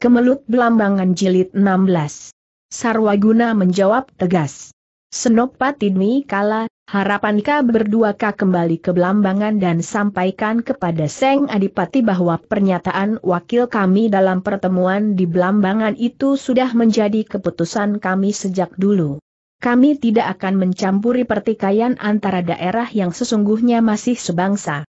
Kemelut Belambangan Jilid 16. Sarwaguna menjawab tegas. Senopati Dwi Kala, harapankah berdua kah kembali ke Belambangan dan sampaikan kepada Seng Adipati bahwa pernyataan wakil kami dalam pertemuan di Belambangan itu sudah menjadi keputusan kami sejak dulu. Kami tidak akan mencampuri pertikaian antara daerah yang sesungguhnya masih sebangsa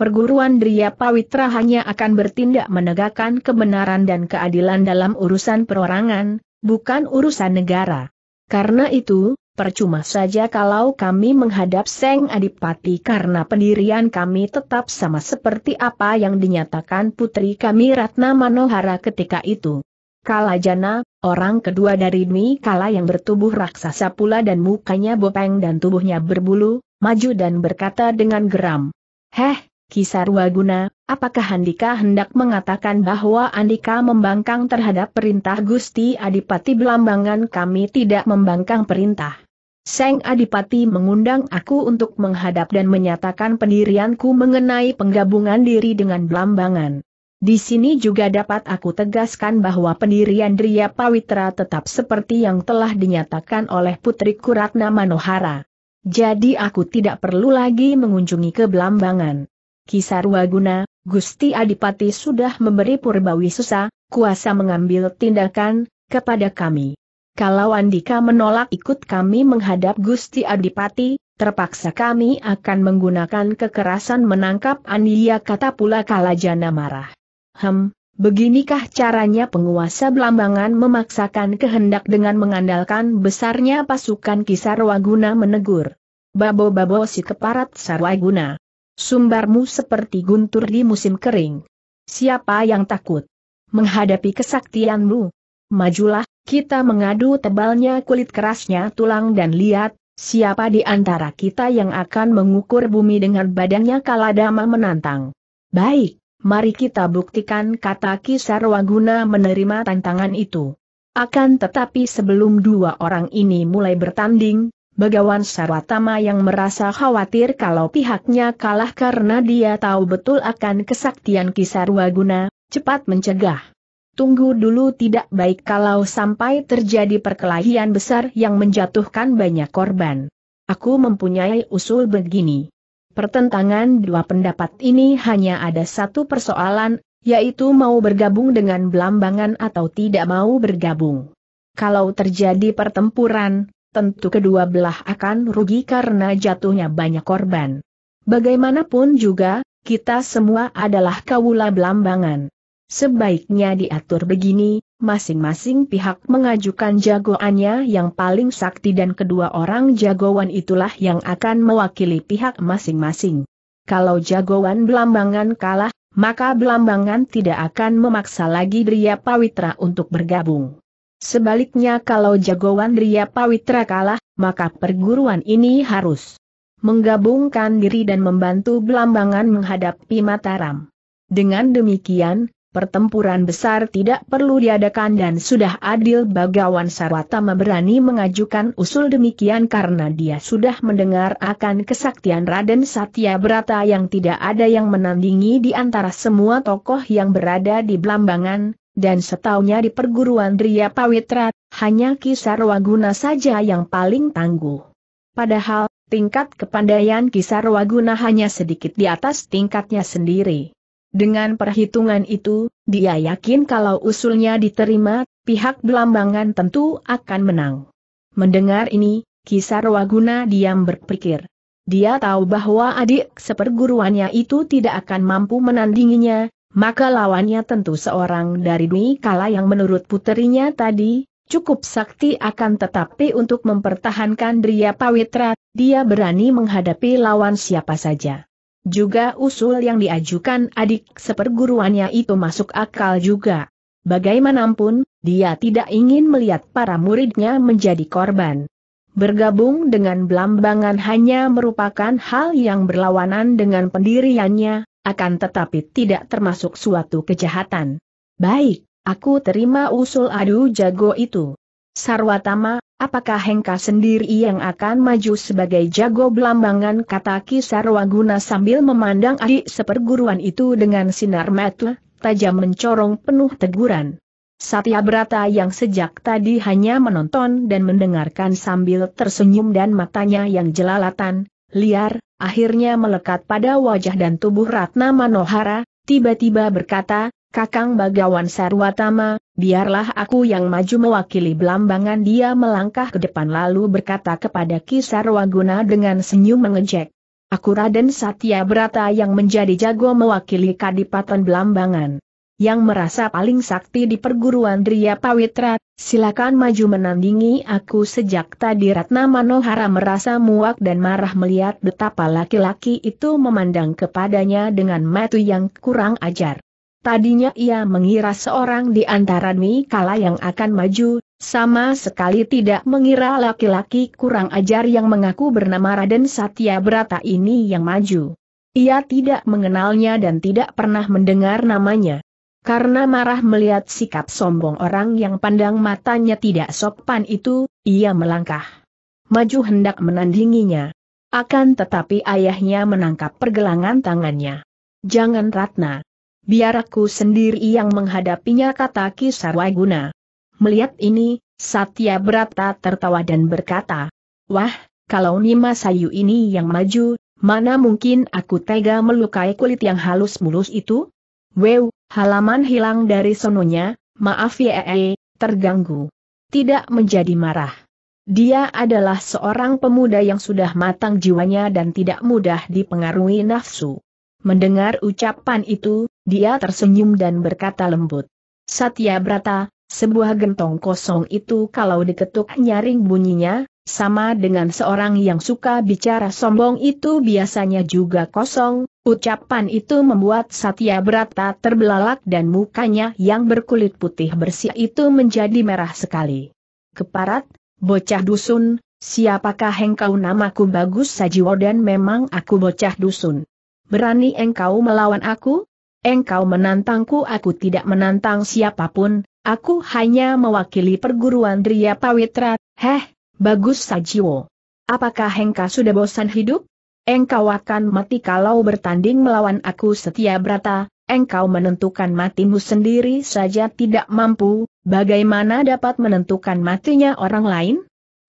perguruan Dria Pawitra hanya akan bertindak menegakkan kebenaran dan keadilan dalam urusan perorangan, bukan urusan negara. Karena itu, percuma saja kalau kami menghadap Seng Adipati karena pendirian kami tetap sama seperti apa yang dinyatakan putri kami Ratna Manohara ketika itu. Kalajana, orang kedua dari Mi Kala yang bertubuh raksasa pula dan mukanya bopeng dan tubuhnya berbulu, maju dan berkata dengan geram. Heh, Kisar Waguna, apakah Handika hendak mengatakan bahwa Andika membangkang terhadap perintah Gusti Adipati Belambangan kami tidak membangkang perintah. Seng Adipati mengundang aku untuk menghadap dan menyatakan pendirianku mengenai penggabungan diri dengan Belambangan. Di sini juga dapat aku tegaskan bahwa pendirian Dria Pawitra tetap seperti yang telah dinyatakan oleh Putri Ratna Manohara. Jadi aku tidak perlu lagi mengunjungi ke Belambangan. Kisarwaguna, Gusti Adipati sudah memberi Purbawi susah, kuasa mengambil tindakan, kepada kami. Kalau Andika menolak ikut kami menghadap Gusti Adipati, terpaksa kami akan menggunakan kekerasan menangkap Andia kata pula Kalajana marah. Hem, beginikah caranya penguasa Belambangan memaksakan kehendak dengan mengandalkan besarnya pasukan Kisarwaguna menegur. Babo-babo si keparat Sarwaguna. Sumbarmu seperti guntur di musim kering. Siapa yang takut? Menghadapi kesaktianmu. Majulah, kita mengadu tebalnya kulit kerasnya tulang dan lihat, siapa di antara kita yang akan mengukur bumi dengan badannya kaladama menantang. Baik, mari kita buktikan kata Kisar Waguna menerima tantangan itu. Akan tetapi sebelum dua orang ini mulai bertanding, Begawan Sarwatama yang merasa khawatir kalau pihaknya kalah karena dia tahu betul akan kesaktian Kisarwaguna, cepat mencegah. Tunggu dulu tidak baik kalau sampai terjadi perkelahian besar yang menjatuhkan banyak korban. Aku mempunyai usul begini. Pertentangan dua pendapat ini hanya ada satu persoalan, yaitu mau bergabung dengan Belambangan atau tidak mau bergabung. Kalau terjadi pertempuran, tentu kedua belah akan rugi karena jatuhnya banyak korban. Bagaimanapun juga, kita semua adalah kawula belambangan. Sebaiknya diatur begini, masing-masing pihak mengajukan jagoannya yang paling sakti dan kedua orang jagoan itulah yang akan mewakili pihak masing-masing. Kalau jagoan belambangan kalah, maka belambangan tidak akan memaksa lagi Dria Pawitra untuk bergabung. Sebaliknya kalau jagoan Ria Pawitra kalah, maka perguruan ini harus menggabungkan diri dan membantu Belambangan menghadapi Mataram. Dengan demikian, pertempuran besar tidak perlu diadakan dan sudah adil Bagawan Sarwatama berani mengajukan usul demikian karena dia sudah mendengar akan kesaktian Raden Satya Brata yang tidak ada yang menandingi di antara semua tokoh yang berada di Belambangan, dan setaunya di perguruan Ria Pawitra, hanya Waguna saja yang paling tangguh. Padahal, tingkat kepandaian Waguna hanya sedikit di atas tingkatnya sendiri. Dengan perhitungan itu, dia yakin kalau usulnya diterima, pihak Belambangan tentu akan menang. Mendengar ini, Waguna diam berpikir. Dia tahu bahwa adik seperguruannya itu tidak akan mampu menandinginya, maka lawannya tentu seorang dari Dwi Kala yang menurut puterinya tadi, cukup sakti akan tetapi untuk mempertahankan Dria Pawitra, dia berani menghadapi lawan siapa saja. Juga usul yang diajukan adik seperguruannya itu masuk akal juga. Bagaimanapun, dia tidak ingin melihat para muridnya menjadi korban. Bergabung dengan Blambangan hanya merupakan hal yang berlawanan dengan pendiriannya, akan tetapi tidak termasuk suatu kejahatan. Baik, aku terima usul adu jago itu. Sarwatama, apakah Hengka sendiri yang akan maju sebagai jago belambangan kata Sarwaguna sambil memandang adik seperguruan itu dengan sinar mata tajam mencorong penuh teguran. Satya Brata yang sejak tadi hanya menonton dan mendengarkan sambil tersenyum dan matanya yang jelalatan, liar, akhirnya melekat pada wajah dan tubuh Ratna Manohara, tiba-tiba berkata, Kakang Bagawan Sarwatama, biarlah aku yang maju mewakili belambangan dia melangkah ke depan lalu berkata kepada Ki Sarwaguna dengan senyum mengejek. Aku Raden Satya Brata yang menjadi jago mewakili Kadipaten Belambangan yang merasa paling sakti di perguruan Dria Pawitra, silakan maju menandingi aku sejak tadi Ratna Manohara merasa muak dan marah melihat betapa laki-laki itu memandang kepadanya dengan mata yang kurang ajar. Tadinya ia mengira seorang di antara kala yang akan maju, sama sekali tidak mengira laki-laki kurang ajar yang mengaku bernama Raden Satya Brata ini yang maju. Ia tidak mengenalnya dan tidak pernah mendengar namanya. Karena marah melihat sikap sombong orang yang pandang matanya tidak sopan itu, ia melangkah. Maju hendak menandinginya. Akan tetapi ayahnya menangkap pergelangan tangannya. Jangan Ratna. Biar aku sendiri yang menghadapinya kata Sarwaguna. Melihat ini, Satya Brata tertawa dan berkata, Wah, kalau Nima Sayu ini yang maju, mana mungkin aku tega melukai kulit yang halus mulus itu? Wew, Halaman hilang dari sononya, maaf ya ee, terganggu. Tidak menjadi marah. Dia adalah seorang pemuda yang sudah matang jiwanya dan tidak mudah dipengaruhi nafsu. Mendengar ucapan itu, dia tersenyum dan berkata lembut. Satya Brata, sebuah gentong kosong itu kalau diketuk nyaring bunyinya, sama dengan seorang yang suka bicara sombong itu biasanya juga kosong, ucapan itu membuat Satya Brata terbelalak dan mukanya yang berkulit putih bersih itu menjadi merah sekali. Keparat, bocah dusun, siapakah engkau namaku bagus Sajiwo dan memang aku bocah dusun. Berani engkau melawan aku? Engkau menantangku aku tidak menantang siapapun, aku hanya mewakili perguruan Dria Pawitra, heh, Bagus Sajiwo. Apakah Hengka sudah bosan hidup? Engkau akan mati kalau bertanding melawan aku setia brata. engkau menentukan matimu sendiri saja tidak mampu, bagaimana dapat menentukan matinya orang lain?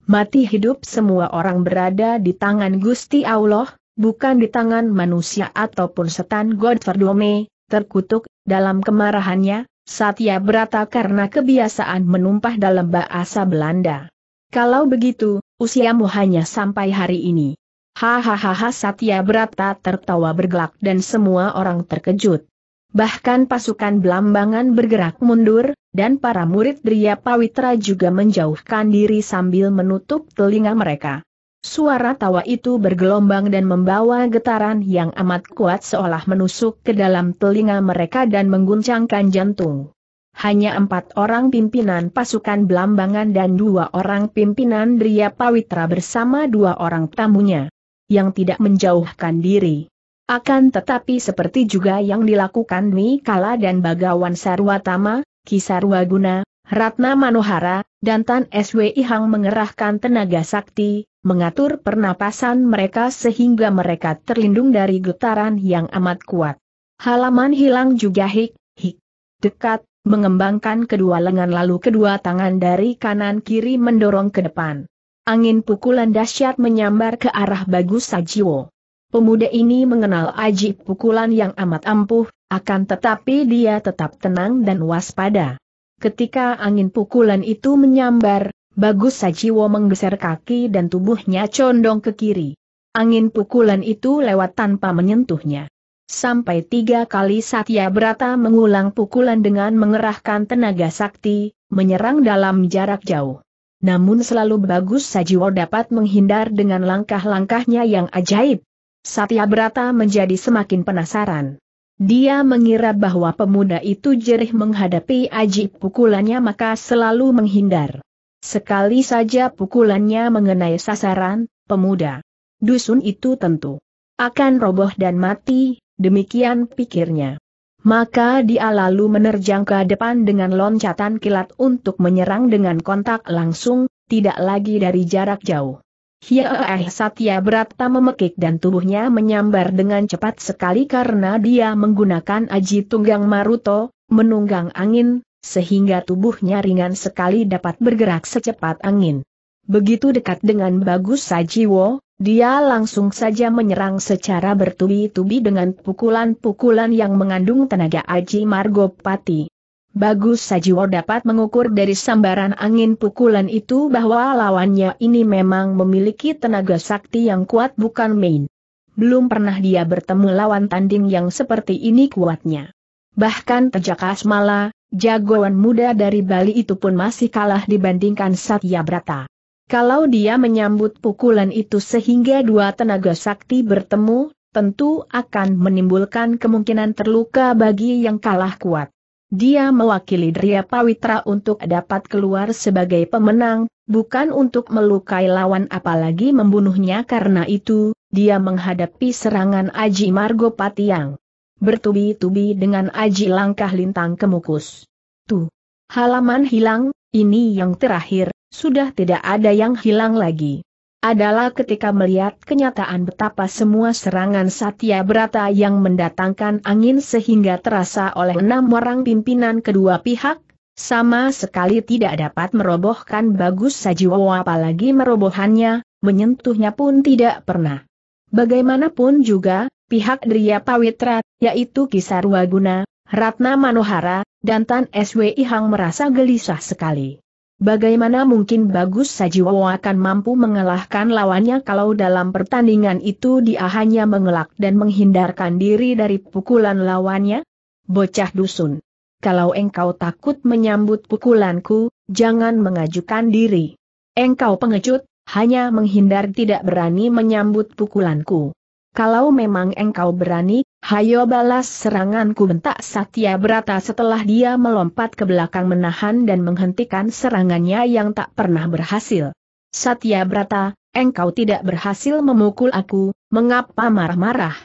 Mati hidup semua orang berada di tangan Gusti Allah, bukan di tangan manusia ataupun setan Godverdome, terkutuk, dalam kemarahannya, Satya Brata karena kebiasaan menumpah dalam bahasa Belanda. Kalau begitu, usiamu hanya sampai hari ini. Hahaha Satya Brata tertawa bergelak dan semua orang terkejut. Bahkan pasukan belambangan bergerak mundur, dan para murid Dria Pawitra juga menjauhkan diri sambil menutup telinga mereka. Suara tawa itu bergelombang dan membawa getaran yang amat kuat seolah menusuk ke dalam telinga mereka dan mengguncangkan jantung. Hanya empat orang pimpinan pasukan Belambangan dan dua orang pimpinan Ria Pawitra bersama dua orang tamunya. Yang tidak menjauhkan diri. Akan tetapi seperti juga yang dilakukan Dwi Kala dan Bagawan Sarwatama, Kisarwaguna, Ratna Manohara, dan Tan SWI Hang mengerahkan tenaga sakti, mengatur pernapasan mereka sehingga mereka terlindung dari getaran yang amat kuat. Halaman hilang juga hik, hik, dekat, mengembangkan kedua lengan lalu kedua tangan dari kanan kiri mendorong ke depan. Angin pukulan dahsyat menyambar ke arah Bagus Sajiwo. Pemuda ini mengenal aji pukulan yang amat ampuh, akan tetapi dia tetap tenang dan waspada. Ketika angin pukulan itu menyambar, Bagus Sajiwo menggeser kaki dan tubuhnya condong ke kiri. Angin pukulan itu lewat tanpa menyentuhnya. Sampai tiga kali Satya Brata mengulang pukulan dengan mengerahkan tenaga sakti, menyerang dalam jarak jauh. Namun selalu bagus Sajiwo dapat menghindar dengan langkah-langkahnya yang ajaib. Satya Brata menjadi semakin penasaran. Dia mengira bahwa pemuda itu jerih menghadapi ajib pukulannya maka selalu menghindar. Sekali saja pukulannya mengenai sasaran, pemuda dusun itu tentu akan roboh dan mati, demikian pikirnya. Maka dia lalu menerjang ke depan dengan loncatan kilat untuk menyerang dengan kontak langsung, tidak lagi dari jarak jauh. hiaeh Satya Brata memekik dan tubuhnya menyambar dengan cepat sekali karena dia menggunakan aji tunggang Maruto, menunggang angin, sehingga tubuhnya ringan sekali dapat bergerak secepat angin. Begitu dekat dengan Bagus Sajiwo, dia langsung saja menyerang secara bertubi-tubi dengan pukulan-pukulan yang mengandung tenaga Aji Margopati. Bagus Sajiwo dapat mengukur dari sambaran angin pukulan itu bahwa lawannya ini memang memiliki tenaga sakti yang kuat bukan main. Belum pernah dia bertemu lawan tanding yang seperti ini kuatnya. Bahkan Tejaka Asmala, jagoan muda dari Bali itu pun masih kalah dibandingkan Satya Brata. Kalau dia menyambut pukulan itu sehingga dua tenaga sakti bertemu, tentu akan menimbulkan kemungkinan terluka bagi yang kalah kuat. Dia mewakili Dria Pawitra untuk dapat keluar sebagai pemenang, bukan untuk melukai lawan apalagi membunuhnya karena itu, dia menghadapi serangan Aji Margo yang Bertubi-tubi dengan Aji langkah lintang kemukus. Tuh! Halaman hilang, ini yang terakhir, sudah tidak ada yang hilang lagi. Adalah ketika melihat kenyataan betapa semua serangan Satya Brata yang mendatangkan angin sehingga terasa oleh enam orang pimpinan kedua pihak, sama sekali tidak dapat merobohkan Bagus sajiwa apalagi merobohannya, menyentuhnya pun tidak pernah. Bagaimanapun juga, pihak Dria Pawitra, yaitu Kisarwaguna, Ratna Manohara, dan Tan SWI Hang merasa gelisah sekali. Bagaimana mungkin Bagus Sajiwo akan mampu mengalahkan lawannya kalau dalam pertandingan itu dia hanya mengelak dan menghindarkan diri dari pukulan lawannya? Bocah dusun. Kalau engkau takut menyambut pukulanku, jangan mengajukan diri. Engkau pengecut, hanya menghindar tidak berani menyambut pukulanku. Kalau memang engkau berani, Hayo balas seranganku bentak Satya Brata setelah dia melompat ke belakang menahan dan menghentikan serangannya yang tak pernah berhasil. Satya Brata, engkau tidak berhasil memukul aku, mengapa marah-marah?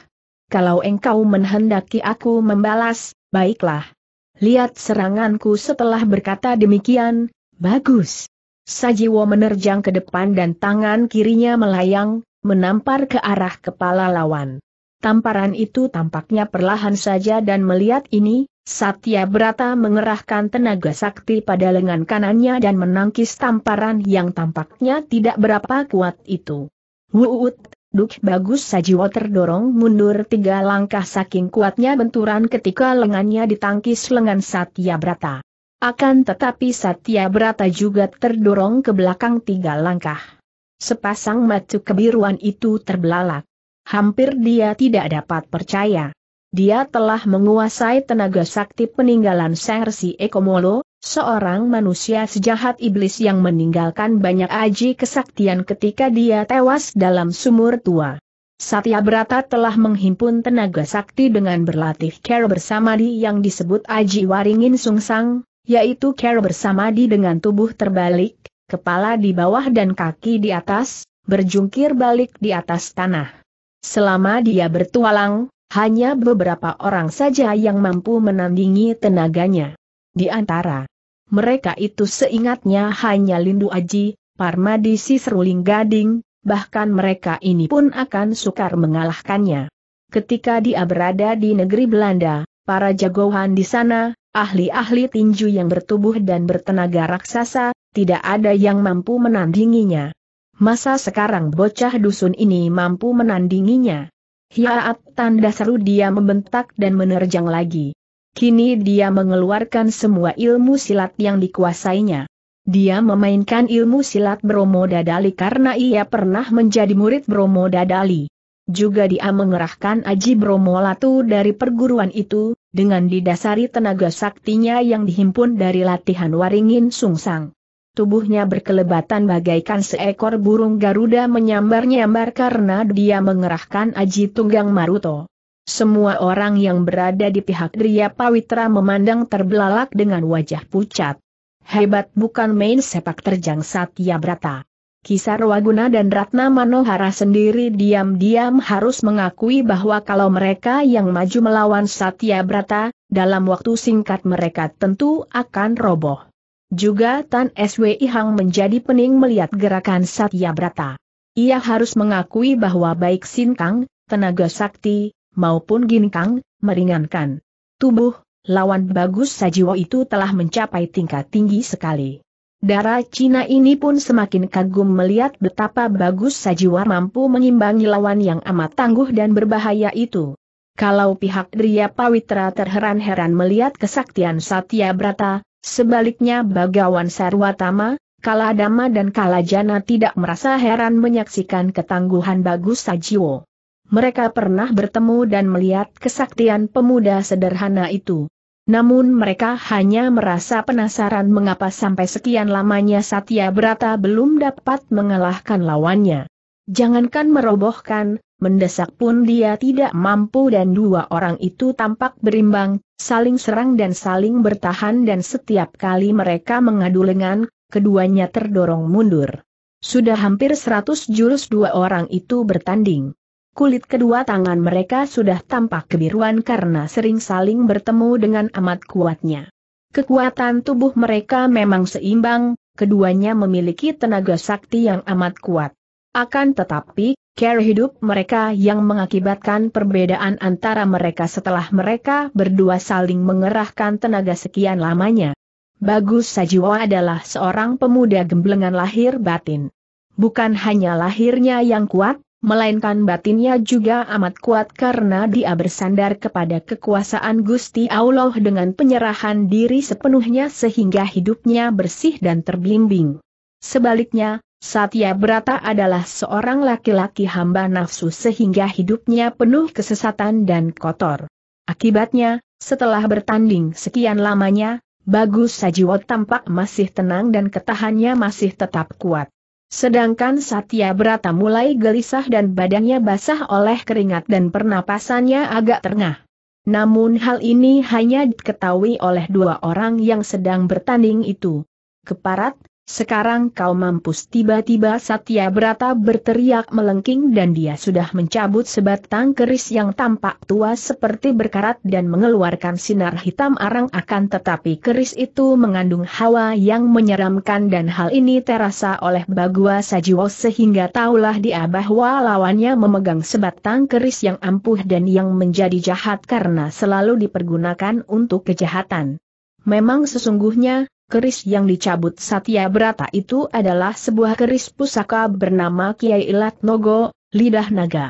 Kalau engkau menghendaki aku membalas, baiklah. Lihat seranganku setelah berkata demikian, bagus. Sajiwo menerjang ke depan dan tangan kirinya melayang, menampar ke arah kepala lawan. Tamparan itu tampaknya perlahan saja dan melihat ini, Satya Brata mengerahkan tenaga sakti pada lengan kanannya dan menangkis tamparan yang tampaknya tidak berapa kuat itu. Wuut, duk bagus sajiwa terdorong mundur tiga langkah saking kuatnya benturan ketika lengannya ditangkis lengan Satya Brata. Akan tetapi Satya Brata juga terdorong ke belakang tiga langkah. Sepasang mata kebiruan itu terbelalak hampir dia tidak dapat percaya. Dia telah menguasai tenaga sakti peninggalan Sersi Ekomolo, seorang manusia sejahat iblis yang meninggalkan banyak aji kesaktian ketika dia tewas dalam sumur tua. Satya Brata telah menghimpun tenaga sakti dengan berlatih care bersamadi yang disebut Aji Waringin sung sang, yaitu care bersamadi dengan tubuh terbalik, kepala di bawah dan kaki di atas, berjungkir balik di atas tanah. Selama dia bertualang, hanya beberapa orang saja yang mampu menandingi tenaganya. Di antara mereka itu seingatnya hanya Lindu Aji, Parmadi Sisruling Gading, bahkan mereka ini pun akan sukar mengalahkannya. Ketika dia berada di negeri Belanda, para jagoan di sana, ahli-ahli tinju yang bertubuh dan bertenaga raksasa, tidak ada yang mampu menandinginya. Masa sekarang bocah dusun ini mampu menandinginya? Hiaat tanda seru dia membentak dan menerjang lagi. Kini dia mengeluarkan semua ilmu silat yang dikuasainya. Dia memainkan ilmu silat Bromo Dadali karena ia pernah menjadi murid Bromo Dadali. Juga dia mengerahkan Aji Bromo Latu dari perguruan itu, dengan didasari tenaga saktinya yang dihimpun dari latihan Waringin Sungsang tubuhnya berkelebatan bagaikan seekor burung Garuda menyambar-nyambar karena dia mengerahkan Aji Tunggang Maruto. Semua orang yang berada di pihak Dria Pawitra memandang terbelalak dengan wajah pucat. Hebat bukan main sepak terjang Satya Brata. Kisar Waguna dan Ratna Manohara sendiri diam-diam harus mengakui bahwa kalau mereka yang maju melawan Satya Brata, dalam waktu singkat mereka tentu akan roboh. Juga Tan Swi Hang menjadi pening melihat gerakan Satya Brata. Ia harus mengakui bahwa baik Sin Kang, tenaga sakti, maupun Gin Kang, meringankan tubuh, lawan bagus Sajiwo itu telah mencapai tingkat tinggi sekali. Darah Cina ini pun semakin kagum melihat betapa bagus Sajiwa mampu mengimbangi lawan yang amat tangguh dan berbahaya itu. Kalau pihak Dria Pawitra terheran-heran melihat kesaktian Satya Brata, Sebaliknya Bagawan Sarwatama, Kaladama dan Kalajana tidak merasa heran menyaksikan ketangguhan Bagus Sajiwo. Mereka pernah bertemu dan melihat kesaktian pemuda sederhana itu. Namun mereka hanya merasa penasaran mengapa sampai sekian lamanya Satya Brata belum dapat mengalahkan lawannya. Jangankan merobohkan, mendesak pun dia tidak mampu dan dua orang itu tampak berimbang, saling serang dan saling bertahan dan setiap kali mereka mengadu lengan, keduanya terdorong mundur. Sudah hampir seratus jurus dua orang itu bertanding. Kulit kedua tangan mereka sudah tampak kebiruan karena sering saling bertemu dengan amat kuatnya. Kekuatan tubuh mereka memang seimbang, keduanya memiliki tenaga sakti yang amat kuat. Akan tetapi, Care hidup mereka yang mengakibatkan perbedaan antara mereka setelah mereka berdua saling mengerahkan tenaga sekian lamanya. Bagus Sajiwa adalah seorang pemuda gemblengan lahir batin. Bukan hanya lahirnya yang kuat, melainkan batinnya juga amat kuat karena dia bersandar kepada kekuasaan Gusti Allah dengan penyerahan diri sepenuhnya sehingga hidupnya bersih dan terbimbing. Sebaliknya, Satya Brata adalah seorang laki-laki hamba nafsu sehingga hidupnya penuh kesesatan dan kotor. Akibatnya, setelah bertanding sekian lamanya, Bagus Sajiwo tampak masih tenang dan ketahannya masih tetap kuat. Sedangkan Satya Brata mulai gelisah dan badannya basah oleh keringat dan pernapasannya agak terengah. Namun hal ini hanya diketahui oleh dua orang yang sedang bertanding itu. Keparat, sekarang kau mampus tiba-tiba Satya Brata berteriak melengking dan dia sudah mencabut sebatang keris yang tampak tua seperti berkarat dan mengeluarkan sinar hitam arang akan tetapi keris itu mengandung hawa yang menyeramkan dan hal ini terasa oleh Bagua Sajiwo sehingga taulah dia bahwa lawannya memegang sebatang keris yang ampuh dan yang menjadi jahat karena selalu dipergunakan untuk kejahatan. Memang sesungguhnya, keris yang dicabut Satya Brata itu adalah sebuah keris pusaka bernama Kiai Ilat Nogo, lidah naga.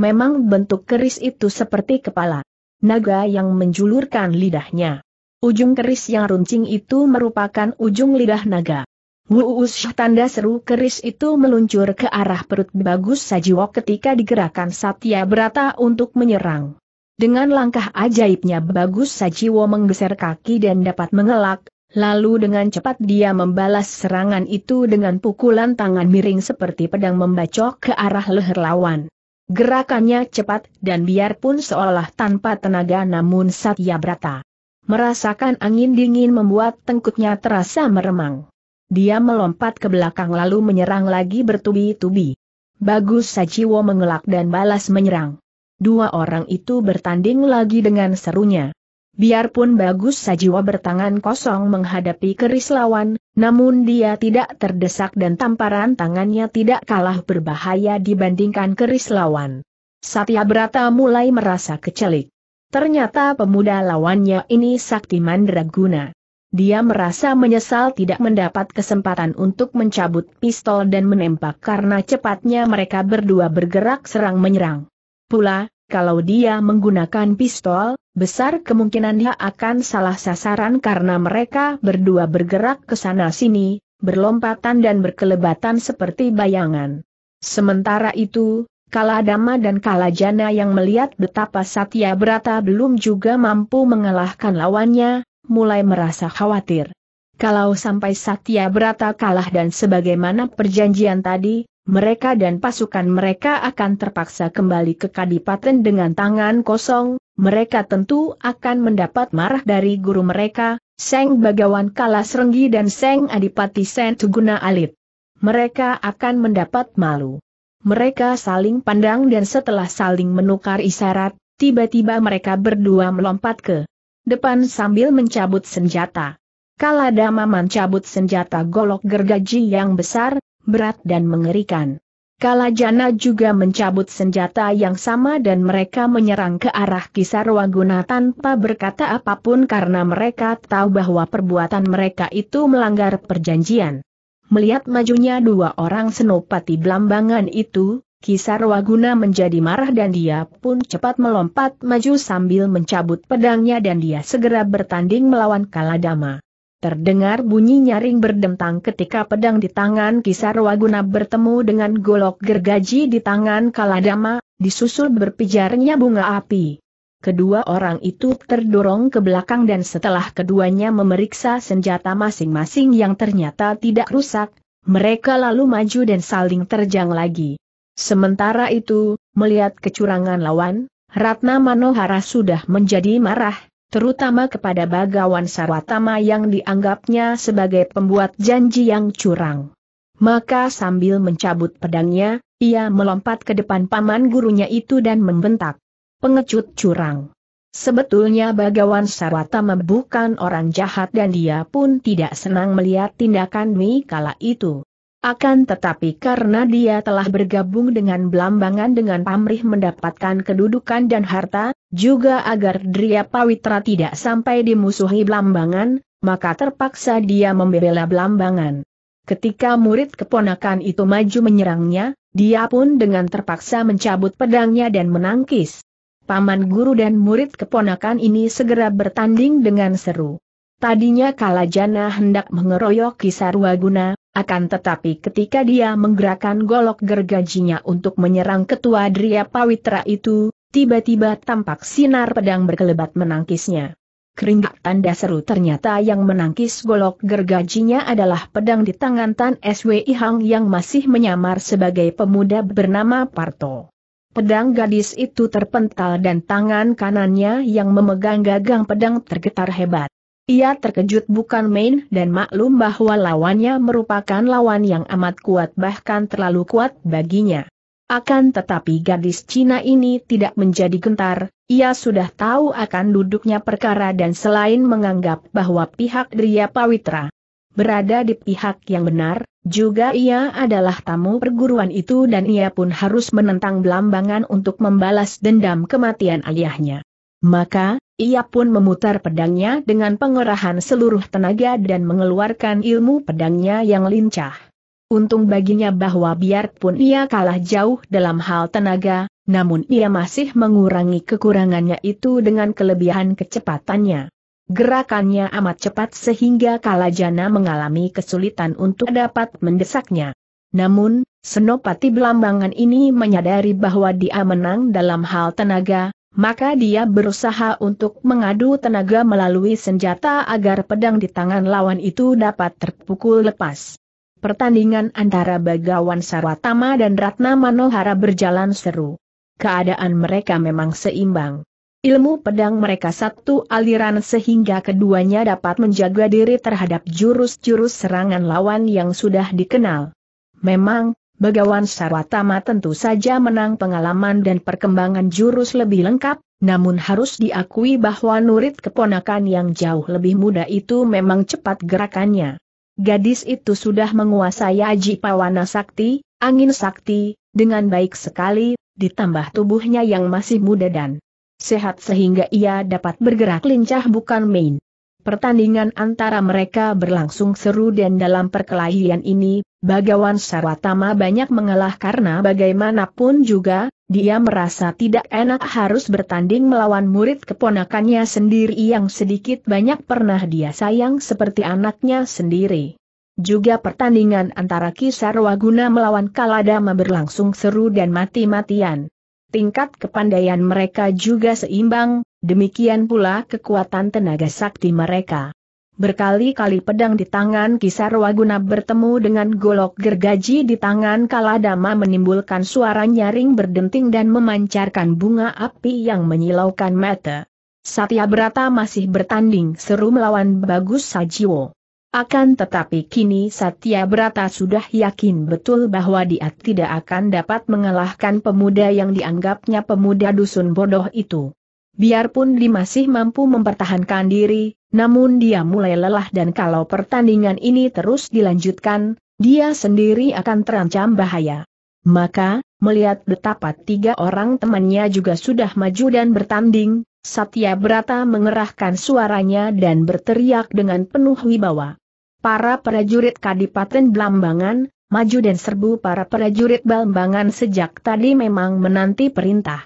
Memang bentuk keris itu seperti kepala naga yang menjulurkan lidahnya. Ujung keris yang runcing itu merupakan ujung lidah naga. Wuush tanda seru keris itu meluncur ke arah perut bagus Sajiwo ketika digerakkan Satya Brata untuk menyerang. Dengan langkah ajaibnya Bagus Sajiwo menggeser kaki dan dapat mengelak, Lalu dengan cepat dia membalas serangan itu dengan pukulan tangan miring seperti pedang membacok ke arah leher lawan. Gerakannya cepat dan biarpun seolah tanpa tenaga namun Satya Brata merasakan angin dingin membuat tengkutnya terasa meremang. Dia melompat ke belakang lalu menyerang lagi bertubi-tubi. Bagus Sajiwo mengelak dan balas menyerang. Dua orang itu bertanding lagi dengan serunya. Biarpun bagus Sajiwa bertangan kosong menghadapi keris lawan, namun dia tidak terdesak dan tamparan tangannya tidak kalah berbahaya dibandingkan keris lawan. Satya Brata mulai merasa kecelik. Ternyata pemuda lawannya ini sakti mandraguna. Dia merasa menyesal tidak mendapat kesempatan untuk mencabut pistol dan menembak karena cepatnya mereka berdua bergerak serang-menyerang. Pula, kalau dia menggunakan pistol, besar kemungkinannya akan salah sasaran karena mereka berdua bergerak ke sana-sini, berlompatan dan berkelebatan seperti bayangan. Sementara itu, Kaladama dan Kalajana yang melihat betapa Satya Brata belum juga mampu mengalahkan lawannya, mulai merasa khawatir. Kalau sampai Satya Brata kalah dan sebagaimana perjanjian tadi, mereka dan pasukan mereka akan terpaksa kembali ke Kadipaten dengan tangan kosong, mereka tentu akan mendapat marah dari guru mereka, Seng Bagawan Renggi dan Seng Adipati Sen Tuguna Alit. Mereka akan mendapat malu. Mereka saling pandang dan setelah saling menukar isyarat, tiba-tiba mereka berdua melompat ke depan sambil mencabut senjata. Kaladama mencabut senjata golok gergaji yang besar, berat dan mengerikan. Kalajana juga mencabut senjata yang sama dan mereka menyerang ke arah Kisarwaguna tanpa berkata apapun karena mereka tahu bahwa perbuatan mereka itu melanggar perjanjian. Melihat majunya dua orang senopati belambangan itu, Kisarwaguna menjadi marah dan dia pun cepat melompat maju sambil mencabut pedangnya dan dia segera bertanding melawan Kaladama. Terdengar bunyi nyaring berdentang ketika pedang di tangan Kisarwaguna bertemu dengan golok gergaji di tangan Kaladama, disusul berpijarnya bunga api. Kedua orang itu terdorong ke belakang dan setelah keduanya memeriksa senjata masing-masing yang ternyata tidak rusak, mereka lalu maju dan saling terjang lagi. Sementara itu, melihat kecurangan lawan, Ratna Manohara sudah menjadi marah, terutama kepada Bagawan Sarwatama yang dianggapnya sebagai pembuat janji yang curang. Maka sambil mencabut pedangnya, ia melompat ke depan paman gurunya itu dan membentak. Pengecut curang. Sebetulnya Bagawan Sarwatama bukan orang jahat dan dia pun tidak senang melihat tindakan Mi kala itu. Akan tetapi karena dia telah bergabung dengan Belambangan dengan pamrih mendapatkan kedudukan dan harta, juga agar Dria Pawitra tidak sampai dimusuhi Blambangan, maka terpaksa dia membela Blambangan. Ketika murid keponakan itu maju menyerangnya, dia pun dengan terpaksa mencabut pedangnya dan menangkis. Paman guru dan murid keponakan ini segera bertanding dengan seru. Tadinya Kalajana hendak mengeroyok waguna, akan tetapi ketika dia menggerakkan golok gergajinya untuk menyerang ketua Dria Pawitra itu, Tiba-tiba tampak sinar pedang berkelebat menangkisnya. Keringat tanda seru ternyata yang menangkis golok gergajinya adalah pedang di tangan Tan SWI Hang yang masih menyamar sebagai pemuda bernama Parto. Pedang gadis itu terpental dan tangan kanannya yang memegang gagang pedang tergetar hebat. Ia terkejut bukan main dan maklum bahwa lawannya merupakan lawan yang amat kuat bahkan terlalu kuat baginya. Akan tetapi gadis Cina ini tidak menjadi gentar, ia sudah tahu akan duduknya perkara dan selain menganggap bahwa pihak Dria Pawitra berada di pihak yang benar, juga ia adalah tamu perguruan itu dan ia pun harus menentang belambangan untuk membalas dendam kematian ayahnya. Maka, ia pun memutar pedangnya dengan pengerahan seluruh tenaga dan mengeluarkan ilmu pedangnya yang lincah. Untung baginya bahwa biarpun ia kalah jauh dalam hal tenaga, namun ia masih mengurangi kekurangannya itu dengan kelebihan kecepatannya. Gerakannya amat cepat sehingga Kalajana mengalami kesulitan untuk dapat mendesaknya. Namun, Senopati Belambangan ini menyadari bahwa dia menang dalam hal tenaga, maka dia berusaha untuk mengadu tenaga melalui senjata agar pedang di tangan lawan itu dapat terpukul lepas pertandingan antara Bagawan Sarwatama dan Ratna Manohara berjalan seru. Keadaan mereka memang seimbang. Ilmu pedang mereka satu aliran sehingga keduanya dapat menjaga diri terhadap jurus-jurus serangan lawan yang sudah dikenal. Memang, Bagawan Sarwatama tentu saja menang pengalaman dan perkembangan jurus lebih lengkap, namun harus diakui bahwa Nurit keponakan yang jauh lebih muda itu memang cepat gerakannya. Gadis itu sudah menguasai Aji Pawana Sakti, angin sakti, dengan baik sekali, ditambah tubuhnya yang masih muda dan sehat sehingga ia dapat bergerak lincah bukan main. Pertandingan antara mereka berlangsung seru dan dalam perkelahian ini, Bagawan Sarwatama banyak mengalah karena bagaimanapun juga, dia merasa tidak enak harus bertanding melawan murid keponakannya sendiri yang sedikit banyak pernah dia sayang seperti anaknya sendiri. Juga pertandingan antara Kisar Waguna melawan Kaladama berlangsung seru dan mati-matian. Tingkat kepandaian mereka juga seimbang, demikian pula kekuatan tenaga sakti mereka. Berkali-kali pedang di tangan Waguna bertemu dengan golok gergaji di tangan Kaladama menimbulkan suara nyaring berdenting dan memancarkan bunga api yang menyilaukan mata. Satya Brata masih bertanding seru melawan Bagus Sajiwo. Akan tetapi kini Satya Brata sudah yakin betul bahwa dia tidak akan dapat mengalahkan pemuda yang dianggapnya pemuda dusun bodoh itu. Biarpun dia masih mampu mempertahankan diri, namun dia mulai lelah dan kalau pertandingan ini terus dilanjutkan, dia sendiri akan terancam bahaya. Maka, melihat betapa tiga orang temannya juga sudah maju dan bertanding, Satya Brata mengerahkan suaranya dan berteriak dengan penuh wibawa. Para prajurit Kadipaten Blambangan, maju dan serbu para prajurit Blambangan sejak tadi memang menanti perintah.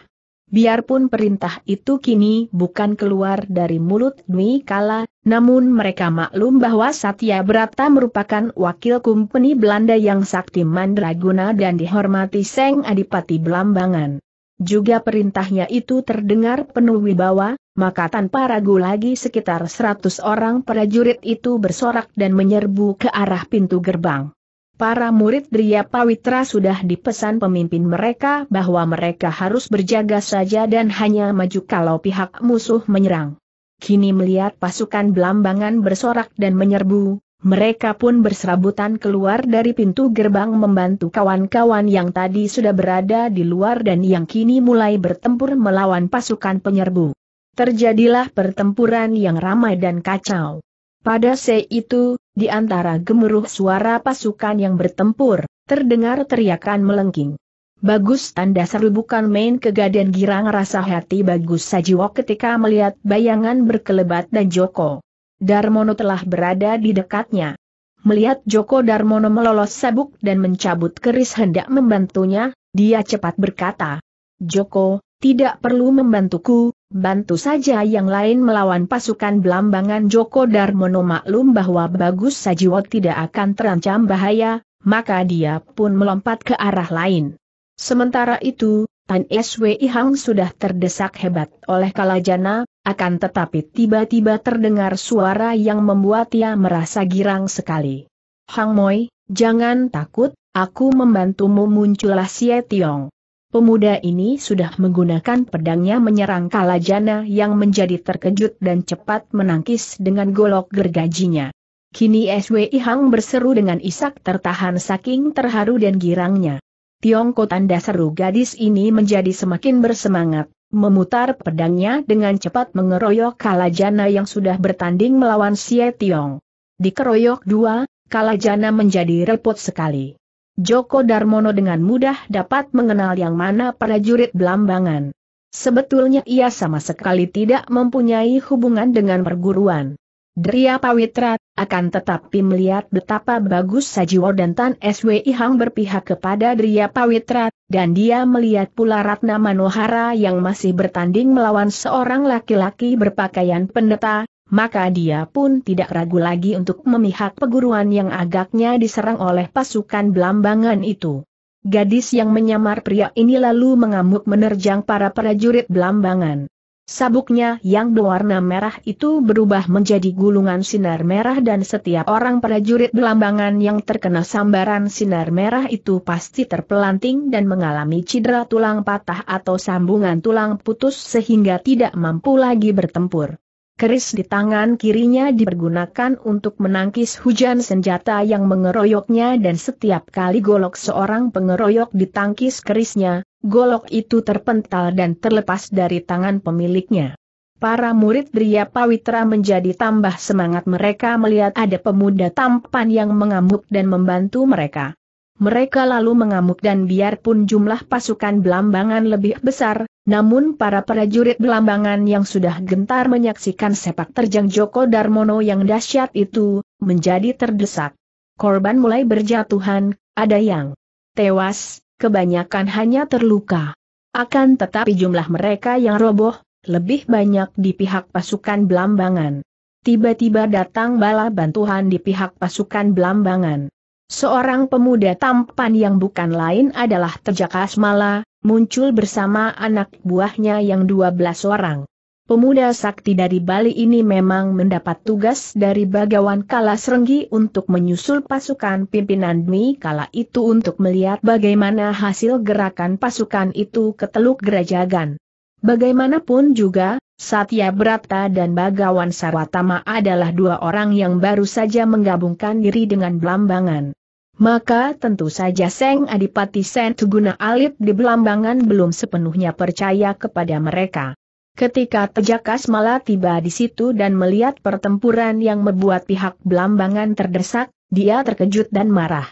Biarpun perintah itu kini bukan keluar dari mulut Dwi Kala, namun mereka maklum bahwa Satya Brata merupakan wakil kumpeni Belanda yang sakti mandraguna dan dihormati Seng Adipati Belambangan. Juga perintahnya itu terdengar penuh wibawa, maka tanpa ragu lagi sekitar 100 orang prajurit itu bersorak dan menyerbu ke arah pintu gerbang para murid Dria Pawitra sudah dipesan pemimpin mereka bahwa mereka harus berjaga saja dan hanya maju kalau pihak musuh menyerang. Kini melihat pasukan belambangan bersorak dan menyerbu, mereka pun berserabutan keluar dari pintu gerbang membantu kawan-kawan yang tadi sudah berada di luar dan yang kini mulai bertempur melawan pasukan penyerbu. Terjadilah pertempuran yang ramai dan kacau. Pada se itu, di antara gemuruh suara pasukan yang bertempur, terdengar teriakan melengking. Bagus tanda seru bukan main kegadian girang rasa hati Bagus Sajiwo ketika melihat bayangan berkelebat dan Joko. Darmono telah berada di dekatnya. Melihat Joko Darmono melolos sabuk dan mencabut keris hendak membantunya, dia cepat berkata, Joko, tidak perlu membantuku, Bantu saja yang lain melawan pasukan belambangan Joko Darmono maklum bahwa Bagus Sajiwo tidak akan terancam bahaya, maka dia pun melompat ke arah lain. Sementara itu, Tan Swi Hang sudah terdesak hebat oleh Kalajana, akan tetapi tiba-tiba terdengar suara yang membuat ia merasa girang sekali. Hang Moi, jangan takut, aku membantumu muncullah Xie Tiong. Pemuda ini sudah menggunakan pedangnya menyerang Kalajana yang menjadi terkejut dan cepat menangkis dengan golok gergajinya. Kini SWI Hang berseru dengan isak tertahan saking terharu dan girangnya. Tiongko tanda seru gadis ini menjadi semakin bersemangat, memutar pedangnya dengan cepat mengeroyok Kalajana yang sudah bertanding melawan Sie Tiong. Dikeroyok dua, Kalajana menjadi repot sekali. Joko Darmono dengan mudah dapat mengenal yang mana prajurit Belambangan. Sebetulnya ia sama sekali tidak mempunyai hubungan dengan perguruan. Dria Pawitra, akan tetapi melihat betapa bagus Sajiwo dan Tan SWI Hang berpihak kepada Dria Pawitra, dan dia melihat pula Ratna Manohara yang masih bertanding melawan seorang laki-laki berpakaian pendeta, maka dia pun tidak ragu lagi untuk memihak peguruan yang agaknya diserang oleh pasukan belambangan itu. Gadis yang menyamar pria ini lalu mengamuk menerjang para prajurit belambangan. Sabuknya yang berwarna merah itu berubah menjadi gulungan sinar merah dan setiap orang prajurit belambangan yang terkena sambaran sinar merah itu pasti terpelanting dan mengalami cedera tulang patah atau sambungan tulang putus sehingga tidak mampu lagi bertempur. Keris di tangan kirinya dipergunakan untuk menangkis hujan senjata yang mengeroyoknya dan setiap kali golok seorang pengeroyok ditangkis kerisnya, golok itu terpental dan terlepas dari tangan pemiliknya. Para murid Dria Pawitra menjadi tambah semangat mereka melihat ada pemuda tampan yang mengamuk dan membantu mereka. Mereka lalu mengamuk dan biarpun jumlah pasukan belambangan lebih besar, namun para prajurit belambangan yang sudah gentar menyaksikan sepak terjang Joko Darmono yang dahsyat itu, menjadi terdesak. Korban mulai berjatuhan, ada yang tewas, kebanyakan hanya terluka. Akan tetapi jumlah mereka yang roboh, lebih banyak di pihak pasukan belambangan. Tiba-tiba datang bala bantuan di pihak pasukan belambangan. Seorang pemuda tampan yang bukan lain adalah Tejaka Asmala, muncul bersama anak buahnya yang 12 orang. Pemuda sakti dari Bali ini memang mendapat tugas dari Bagawan Kala Serenggi untuk menyusul pasukan pimpinan Dwi kala itu untuk melihat bagaimana hasil gerakan pasukan itu ke Teluk Gerajagan. Bagaimanapun juga, Satya Brata dan Bagawan Sarwatama adalah dua orang yang baru saja menggabungkan diri dengan Blambangan maka tentu saja Seng Adipati Sen Tuguna Alit di Belambangan belum sepenuhnya percaya kepada mereka. Ketika Tejakas malah tiba di situ dan melihat pertempuran yang membuat pihak Belambangan terdesak, dia terkejut dan marah.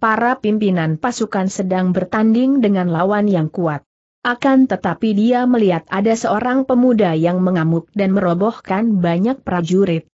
Para pimpinan pasukan sedang bertanding dengan lawan yang kuat. Akan tetapi dia melihat ada seorang pemuda yang mengamuk dan merobohkan banyak prajurit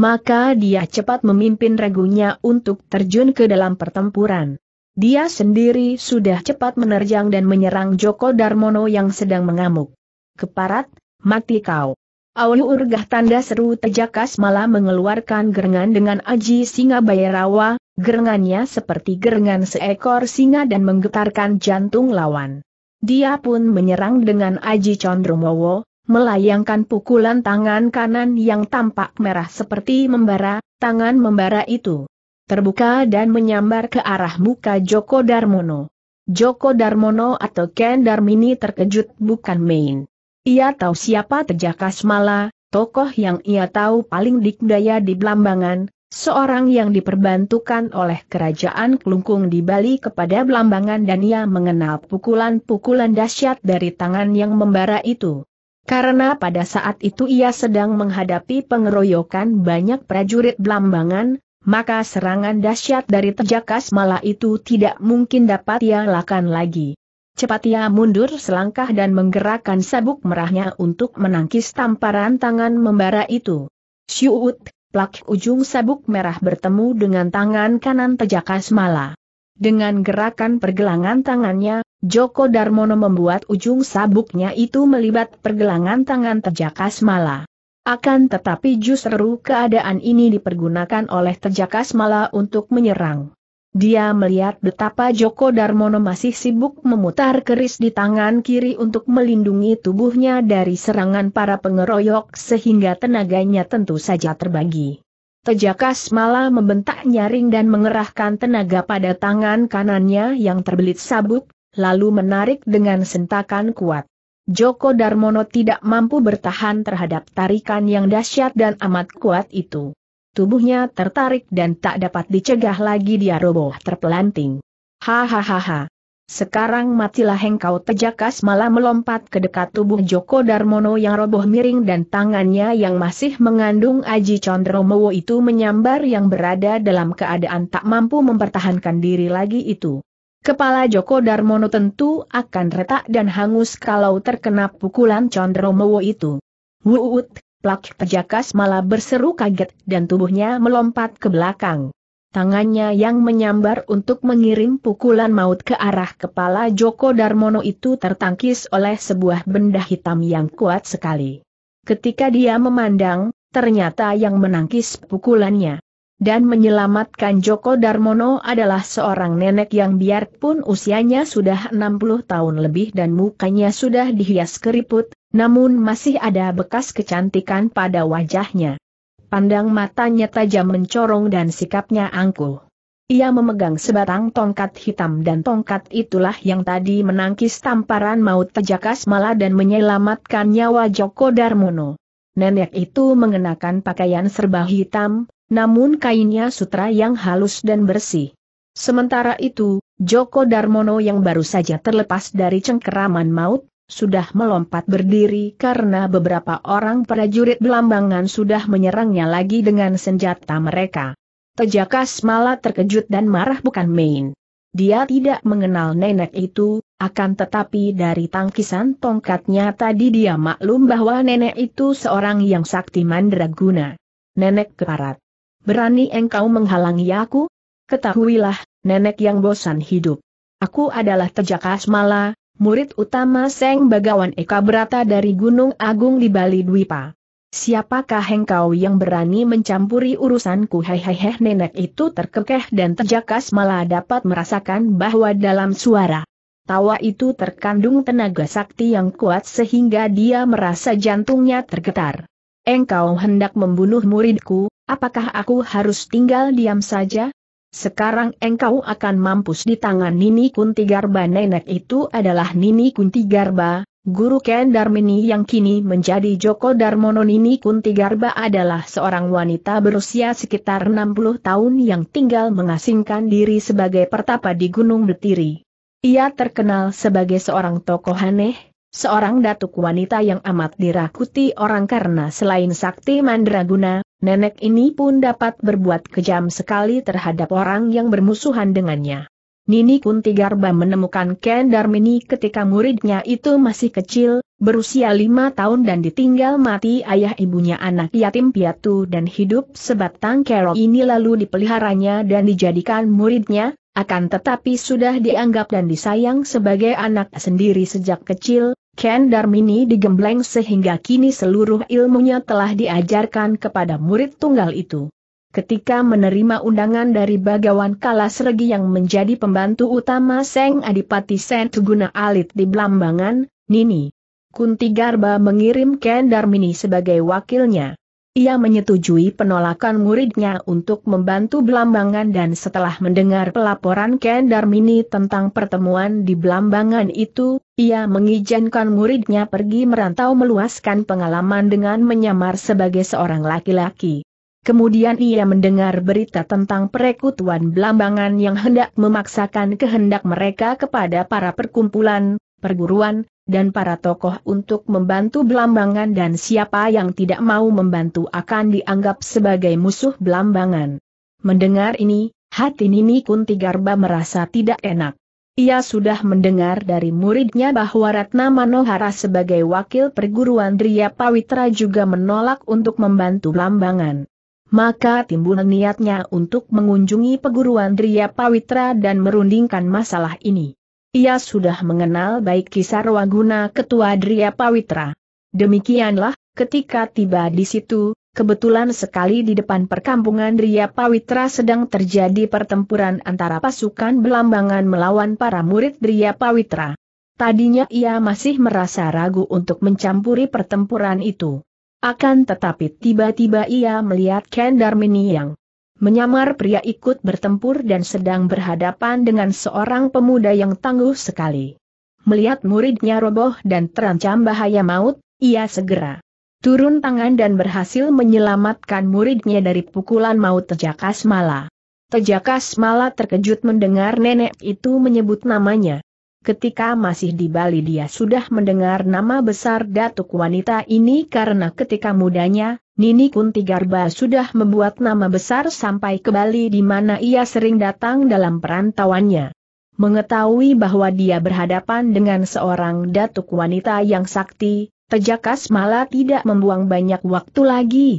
maka dia cepat memimpin regunya untuk terjun ke dalam pertempuran. Dia sendiri sudah cepat menerjang dan menyerang Joko Darmono yang sedang mengamuk. Keparat, mati kau. Aulu urgah tanda seru Tejakas malah mengeluarkan gerengan dengan aji singa Bayarawa, gerengannya seperti gerengan seekor singa dan menggetarkan jantung lawan. Dia pun menyerang dengan aji Condromowo, melayangkan pukulan tangan kanan yang tampak merah seperti membara, tangan membara itu terbuka dan menyambar ke arah muka Joko Darmono. Joko Darmono atau Ken Darmini terkejut bukan main. Ia tahu siapa Tejaka Smala, tokoh yang ia tahu paling dikdaya di blambangan, seorang yang diperbantukan oleh kerajaan Klungkung di Bali kepada blambangan dan ia mengenal pukulan-pukulan dahsyat dari tangan yang membara itu. Karena pada saat itu ia sedang menghadapi pengeroyokan banyak prajurit Blambangan, maka serangan dahsyat dari Tejakas Mala itu tidak mungkin dapat ia lakukan lagi. Cepat ia mundur selangkah dan menggerakkan sabuk merahnya untuk menangkis tamparan tangan membara itu. Syuut, plak ujung sabuk merah bertemu dengan tangan kanan Tejakas Mala. Dengan gerakan pergelangan tangannya, Joko Darmono membuat ujung sabuknya itu melibat pergelangan tangan Terjakas Mala. Akan tetapi justru keadaan ini dipergunakan oleh Terjakas Mala untuk menyerang. Dia melihat betapa Joko Darmono masih sibuk memutar keris di tangan kiri untuk melindungi tubuhnya dari serangan para pengeroyok sehingga tenaganya tentu saja terbagi. Tejakas malah membentak nyaring dan mengerahkan tenaga pada tangan kanannya yang terbelit sabuk, lalu menarik dengan sentakan kuat. Joko Darmono tidak mampu bertahan terhadap tarikan yang dahsyat dan amat kuat itu. Tubuhnya tertarik dan tak dapat dicegah lagi dia roboh terpelanting. Hahaha, sekarang matilah engkau tejakas malah melompat ke dekat tubuh Joko Darmono yang roboh miring dan tangannya yang masih mengandung Aji Condromowo itu menyambar yang berada dalam keadaan tak mampu mempertahankan diri lagi itu. Kepala Joko Darmono tentu akan retak dan hangus kalau terkena pukulan Condromowo itu. Wuut, plak tejakas malah berseru kaget dan tubuhnya melompat ke belakang. Tangannya yang menyambar untuk mengirim pukulan maut ke arah kepala Joko Darmono itu tertangkis oleh sebuah benda hitam yang kuat sekali. Ketika dia memandang, ternyata yang menangkis pukulannya dan menyelamatkan Joko Darmono adalah seorang nenek yang biarpun usianya sudah 60 tahun lebih dan mukanya sudah dihias keriput, namun masih ada bekas kecantikan pada wajahnya pandang matanya tajam mencorong dan sikapnya angkuh. Ia memegang sebatang tongkat hitam dan tongkat itulah yang tadi menangkis tamparan maut Tejakas Mala dan menyelamatkan nyawa Joko Darmono. Nenek itu mengenakan pakaian serba hitam, namun kainnya sutra yang halus dan bersih. Sementara itu, Joko Darmono yang baru saja terlepas dari cengkeraman maut, sudah melompat berdiri karena beberapa orang prajurit belambangan sudah menyerangnya lagi dengan senjata mereka. Tejakas malah terkejut dan marah bukan main. Dia tidak mengenal nenek itu, akan tetapi dari tangkisan tongkatnya tadi dia maklum bahwa nenek itu seorang yang sakti mandraguna. Nenek keparat. Berani engkau menghalangi aku? Ketahuilah, nenek yang bosan hidup. Aku adalah Tejakas Mala, murid utama Seng Bagawan Eka Brata dari Gunung Agung di Bali Dwipa. Siapakah engkau yang berani mencampuri urusanku hehehe nenek itu terkekeh dan terjakas malah dapat merasakan bahwa dalam suara tawa itu terkandung tenaga sakti yang kuat sehingga dia merasa jantungnya tergetar. Engkau hendak membunuh muridku, apakah aku harus tinggal diam saja? Sekarang engkau akan mampus di tangan Nini Kunti Garba nenek itu adalah Nini Kunti Garba, Guru Ken Darmini yang kini menjadi Joko Darmono Nini Kunti Garba adalah seorang wanita berusia sekitar 60 tahun yang tinggal mengasingkan diri sebagai pertapa di Gunung Betiri. Ia terkenal sebagai seorang tokoh aneh, seorang datuk wanita yang amat dirakuti orang karena selain sakti mandraguna, nenek ini pun dapat berbuat kejam sekali terhadap orang yang bermusuhan dengannya. Nini Kunti Garba menemukan Ken Darmini ketika muridnya itu masih kecil, berusia lima tahun dan ditinggal mati ayah ibunya anak yatim piatu dan hidup sebatang kerok ini lalu dipeliharanya dan dijadikan muridnya, akan tetapi sudah dianggap dan disayang sebagai anak sendiri sejak kecil, Ken Darmini digembleng sehingga kini seluruh ilmunya telah diajarkan kepada murid tunggal itu. Ketika menerima undangan dari Bagawan Kalasregi yang menjadi pembantu utama Seng Adipati Sen Tuguna Alit di Blambangan, Nini. Kunti Garba mengirim Ken Darmini sebagai wakilnya. Ia menyetujui penolakan muridnya untuk membantu Belambangan dan setelah mendengar pelaporan Ken Darmini tentang pertemuan di Belambangan itu, ia mengizinkan muridnya pergi merantau meluaskan pengalaman dengan menyamar sebagai seorang laki-laki. Kemudian ia mendengar berita tentang perekutuan Belambangan yang hendak memaksakan kehendak mereka kepada para perkumpulan, perguruan, dan para tokoh untuk membantu Belambangan dan siapa yang tidak mau membantu akan dianggap sebagai musuh Belambangan. Mendengar ini, hati Nini Kunti Garba merasa tidak enak. Ia sudah mendengar dari muridnya bahwa Ratna Manohara sebagai wakil perguruan Dria Pawitra juga menolak untuk membantu Belambangan maka timbul niatnya untuk mengunjungi perguruan Dria Pawitra dan merundingkan masalah ini. Ia sudah mengenal baik kisah Waguna Ketua Dria Pawitra. Demikianlah, ketika tiba di situ, kebetulan sekali di depan perkampungan Dria Pawitra sedang terjadi pertempuran antara pasukan belambangan melawan para murid Dria Pawitra. Tadinya ia masih merasa ragu untuk mencampuri pertempuran itu. Akan tetapi tiba-tiba ia melihat Ken Darmini yang Menyamar pria ikut bertempur dan sedang berhadapan dengan seorang pemuda yang tangguh sekali. Melihat muridnya roboh dan terancam bahaya maut, ia segera turun tangan dan berhasil menyelamatkan muridnya dari pukulan maut Tejakas Mala. Tejakas Mala terkejut mendengar nenek itu menyebut namanya. Ketika masih di Bali dia sudah mendengar nama besar datuk wanita ini karena ketika mudanya, Nini Kunti Garba sudah membuat nama besar sampai ke Bali di mana ia sering datang dalam perantauannya. Mengetahui bahwa dia berhadapan dengan seorang datuk wanita yang sakti, Tejakas malah tidak membuang banyak waktu lagi.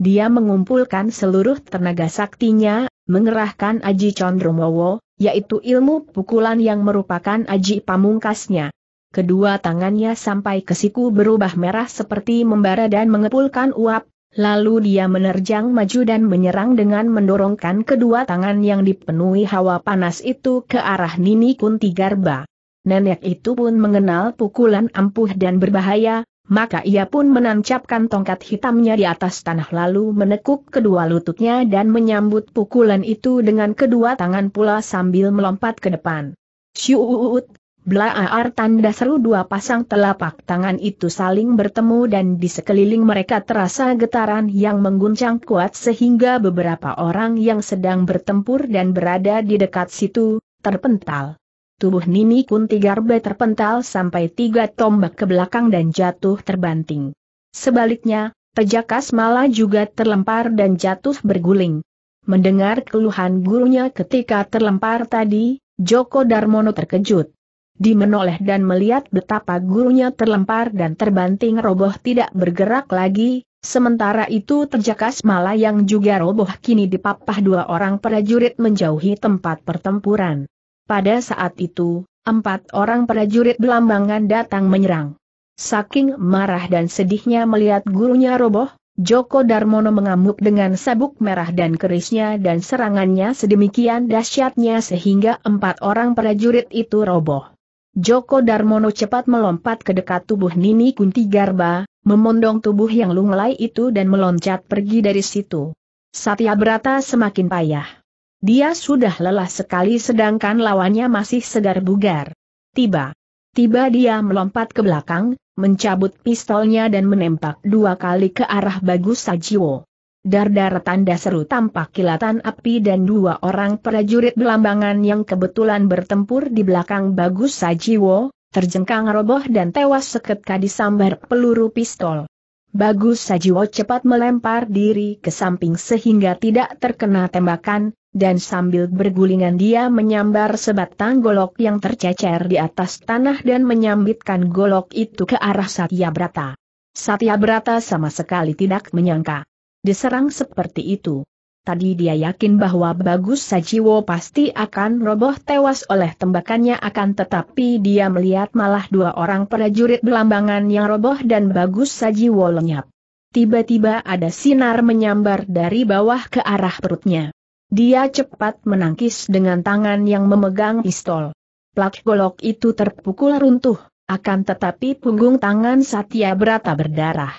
Dia mengumpulkan seluruh tenaga saktinya, mengerahkan Aji Condromowo, yaitu ilmu pukulan yang merupakan aji pamungkasnya. Kedua tangannya sampai ke siku berubah merah seperti membara dan mengepulkan uap, lalu dia menerjang maju dan menyerang dengan mendorongkan kedua tangan yang dipenuhi hawa panas itu ke arah Nini Kunti Garba. Nenek itu pun mengenal pukulan ampuh dan berbahaya, maka ia pun menancapkan tongkat hitamnya di atas tanah lalu menekuk kedua lututnya dan menyambut pukulan itu dengan kedua tangan pula sambil melompat ke depan. Syuut! Blaar tanda seru dua pasang telapak tangan itu saling bertemu dan di sekeliling mereka terasa getaran yang mengguncang kuat sehingga beberapa orang yang sedang bertempur dan berada di dekat situ, terpental. Tubuh Nini Kunti Garba terpental sampai tiga tombak ke belakang dan jatuh terbanting. Sebaliknya, Pejakas malah juga terlempar dan jatuh berguling. Mendengar keluhan gurunya ketika terlempar tadi, Joko Darmono terkejut. Dimenoleh dan melihat betapa gurunya terlempar dan terbanting roboh tidak bergerak lagi, sementara itu terjakas malah yang juga roboh kini dipapah dua orang prajurit menjauhi tempat pertempuran. Pada saat itu, empat orang prajurit belambangan datang menyerang. Saking marah dan sedihnya melihat gurunya roboh, Joko Darmono mengamuk dengan sabuk merah dan kerisnya dan serangannya sedemikian dahsyatnya sehingga empat orang prajurit itu roboh. Joko Darmono cepat melompat ke dekat tubuh Nini Kunti Garba, memondong tubuh yang lunglai itu dan meloncat pergi dari situ. Satya Brata semakin payah. Dia sudah lelah sekali sedangkan lawannya masih segar bugar. Tiba. Tiba dia melompat ke belakang, mencabut pistolnya dan menembak dua kali ke arah Bagus Sajiwo. Dardar tanda seru tampak kilatan api dan dua orang prajurit belambangan yang kebetulan bertempur di belakang Bagus Sajiwo, terjengkang roboh dan tewas seketika disambar peluru pistol. Bagus Sajiwo cepat melempar diri ke samping sehingga tidak terkena tembakan, dan sambil bergulingan dia menyambar sebatang golok yang tercecer di atas tanah dan menyambitkan golok itu ke arah Satya Brata. Satya Brata sama sekali tidak menyangka. Diserang seperti itu. Tadi dia yakin bahwa Bagus Sajiwo pasti akan roboh tewas oleh tembakannya akan tetapi dia melihat malah dua orang prajurit belambangan yang roboh dan Bagus Sajiwo lenyap. Tiba-tiba ada sinar menyambar dari bawah ke arah perutnya. Dia cepat menangkis dengan tangan yang memegang pistol. Plak golok itu terpukul runtuh, akan tetapi punggung tangan Satya Brata berdarah.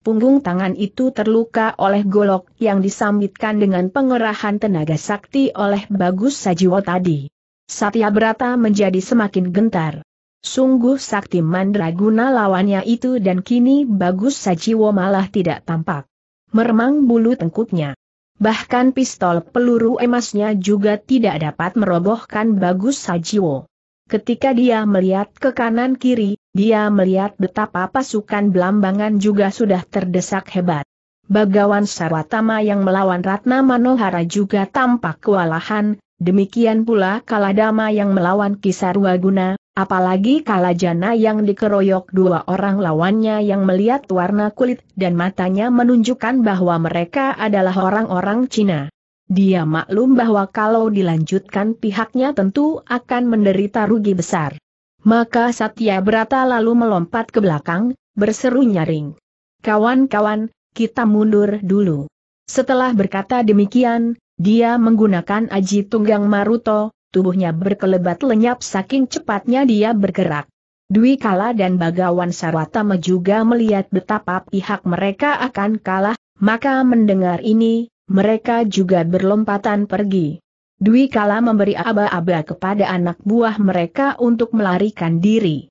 Punggung tangan itu terluka oleh golok yang disambitkan dengan pengerahan tenaga sakti oleh Bagus Sajiwo tadi. Satya Brata menjadi semakin gentar. Sungguh sakti mandraguna lawannya itu dan kini Bagus Sajiwo malah tidak tampak. Meremang bulu tengkuknya. Bahkan pistol peluru emasnya juga tidak dapat merobohkan Bagus Sajiwo. Ketika dia melihat ke kanan kiri, dia melihat betapa pasukan Belambangan juga sudah terdesak hebat. Bagawan Sarwatama yang melawan Ratna Manohara juga tampak kewalahan, demikian pula Kaladama yang melawan Kisarwaguna, Apalagi Kalajana yang dikeroyok dua orang lawannya yang melihat warna kulit dan matanya menunjukkan bahwa mereka adalah orang-orang Cina. Dia maklum bahwa kalau dilanjutkan pihaknya tentu akan menderita rugi besar. Maka Satya Brata lalu melompat ke belakang, berseru nyaring. Kawan-kawan, kita mundur dulu. Setelah berkata demikian, dia menggunakan aji tunggang Maruto, tubuhnya berkelebat lenyap saking cepatnya dia bergerak. Dwi Kala dan Bagawan Sarwatama juga melihat betapa pihak mereka akan kalah, maka mendengar ini, mereka juga berlompatan pergi. Dwi Kala memberi aba-aba kepada anak buah mereka untuk melarikan diri.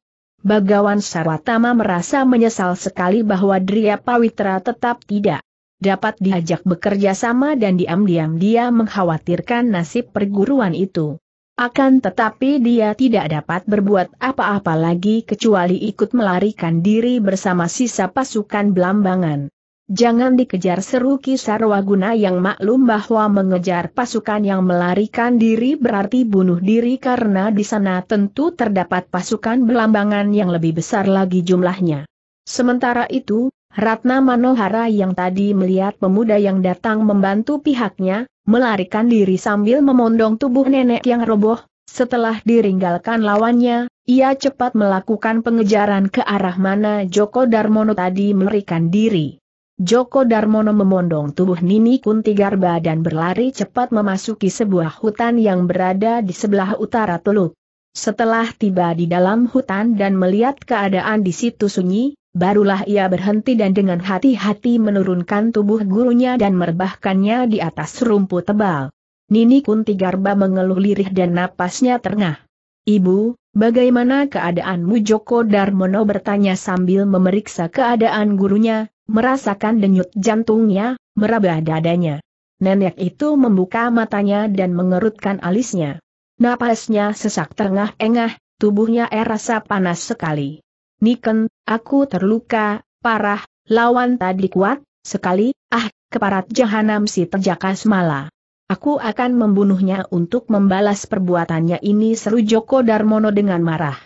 Bagawan Sarwatama merasa menyesal sekali bahwa Dria Pawitra tetap tidak dapat diajak bekerja sama dan diam-diam dia mengkhawatirkan nasib perguruan itu. Akan tetapi dia tidak dapat berbuat apa-apa lagi kecuali ikut melarikan diri bersama sisa pasukan belambangan. Jangan dikejar seru Kisarwaguna yang maklum bahwa mengejar pasukan yang melarikan diri berarti bunuh diri karena di sana tentu terdapat pasukan belambangan yang lebih besar lagi jumlahnya. Sementara itu, Ratna Manohara yang tadi melihat pemuda yang datang membantu pihaknya, melarikan diri sambil memondong tubuh nenek yang roboh, setelah diringgalkan lawannya, ia cepat melakukan pengejaran ke arah mana Joko Darmono tadi melarikan diri. Joko Darmono memondong tubuh Nini Kunti Garba dan berlari cepat memasuki sebuah hutan yang berada di sebelah utara Teluk. Setelah tiba di dalam hutan dan melihat keadaan di situ sunyi, Barulah ia berhenti dan dengan hati-hati menurunkan tubuh gurunya dan merebahkannya di atas rumput tebal. Nini Kunti Garba mengeluh lirih dan napasnya terengah. Ibu, bagaimana keadaanmu Joko Darmono bertanya sambil memeriksa keadaan gurunya, merasakan denyut jantungnya, meraba dadanya. Nenek itu membuka matanya dan mengerutkan alisnya. Napasnya sesak terengah-engah, tubuhnya erasa panas sekali. Niken, aku terluka, parah, lawan tadi kuat, sekali, ah, keparat jahanam si terjaka semala. Aku akan membunuhnya untuk membalas perbuatannya ini seru Joko Darmono dengan marah.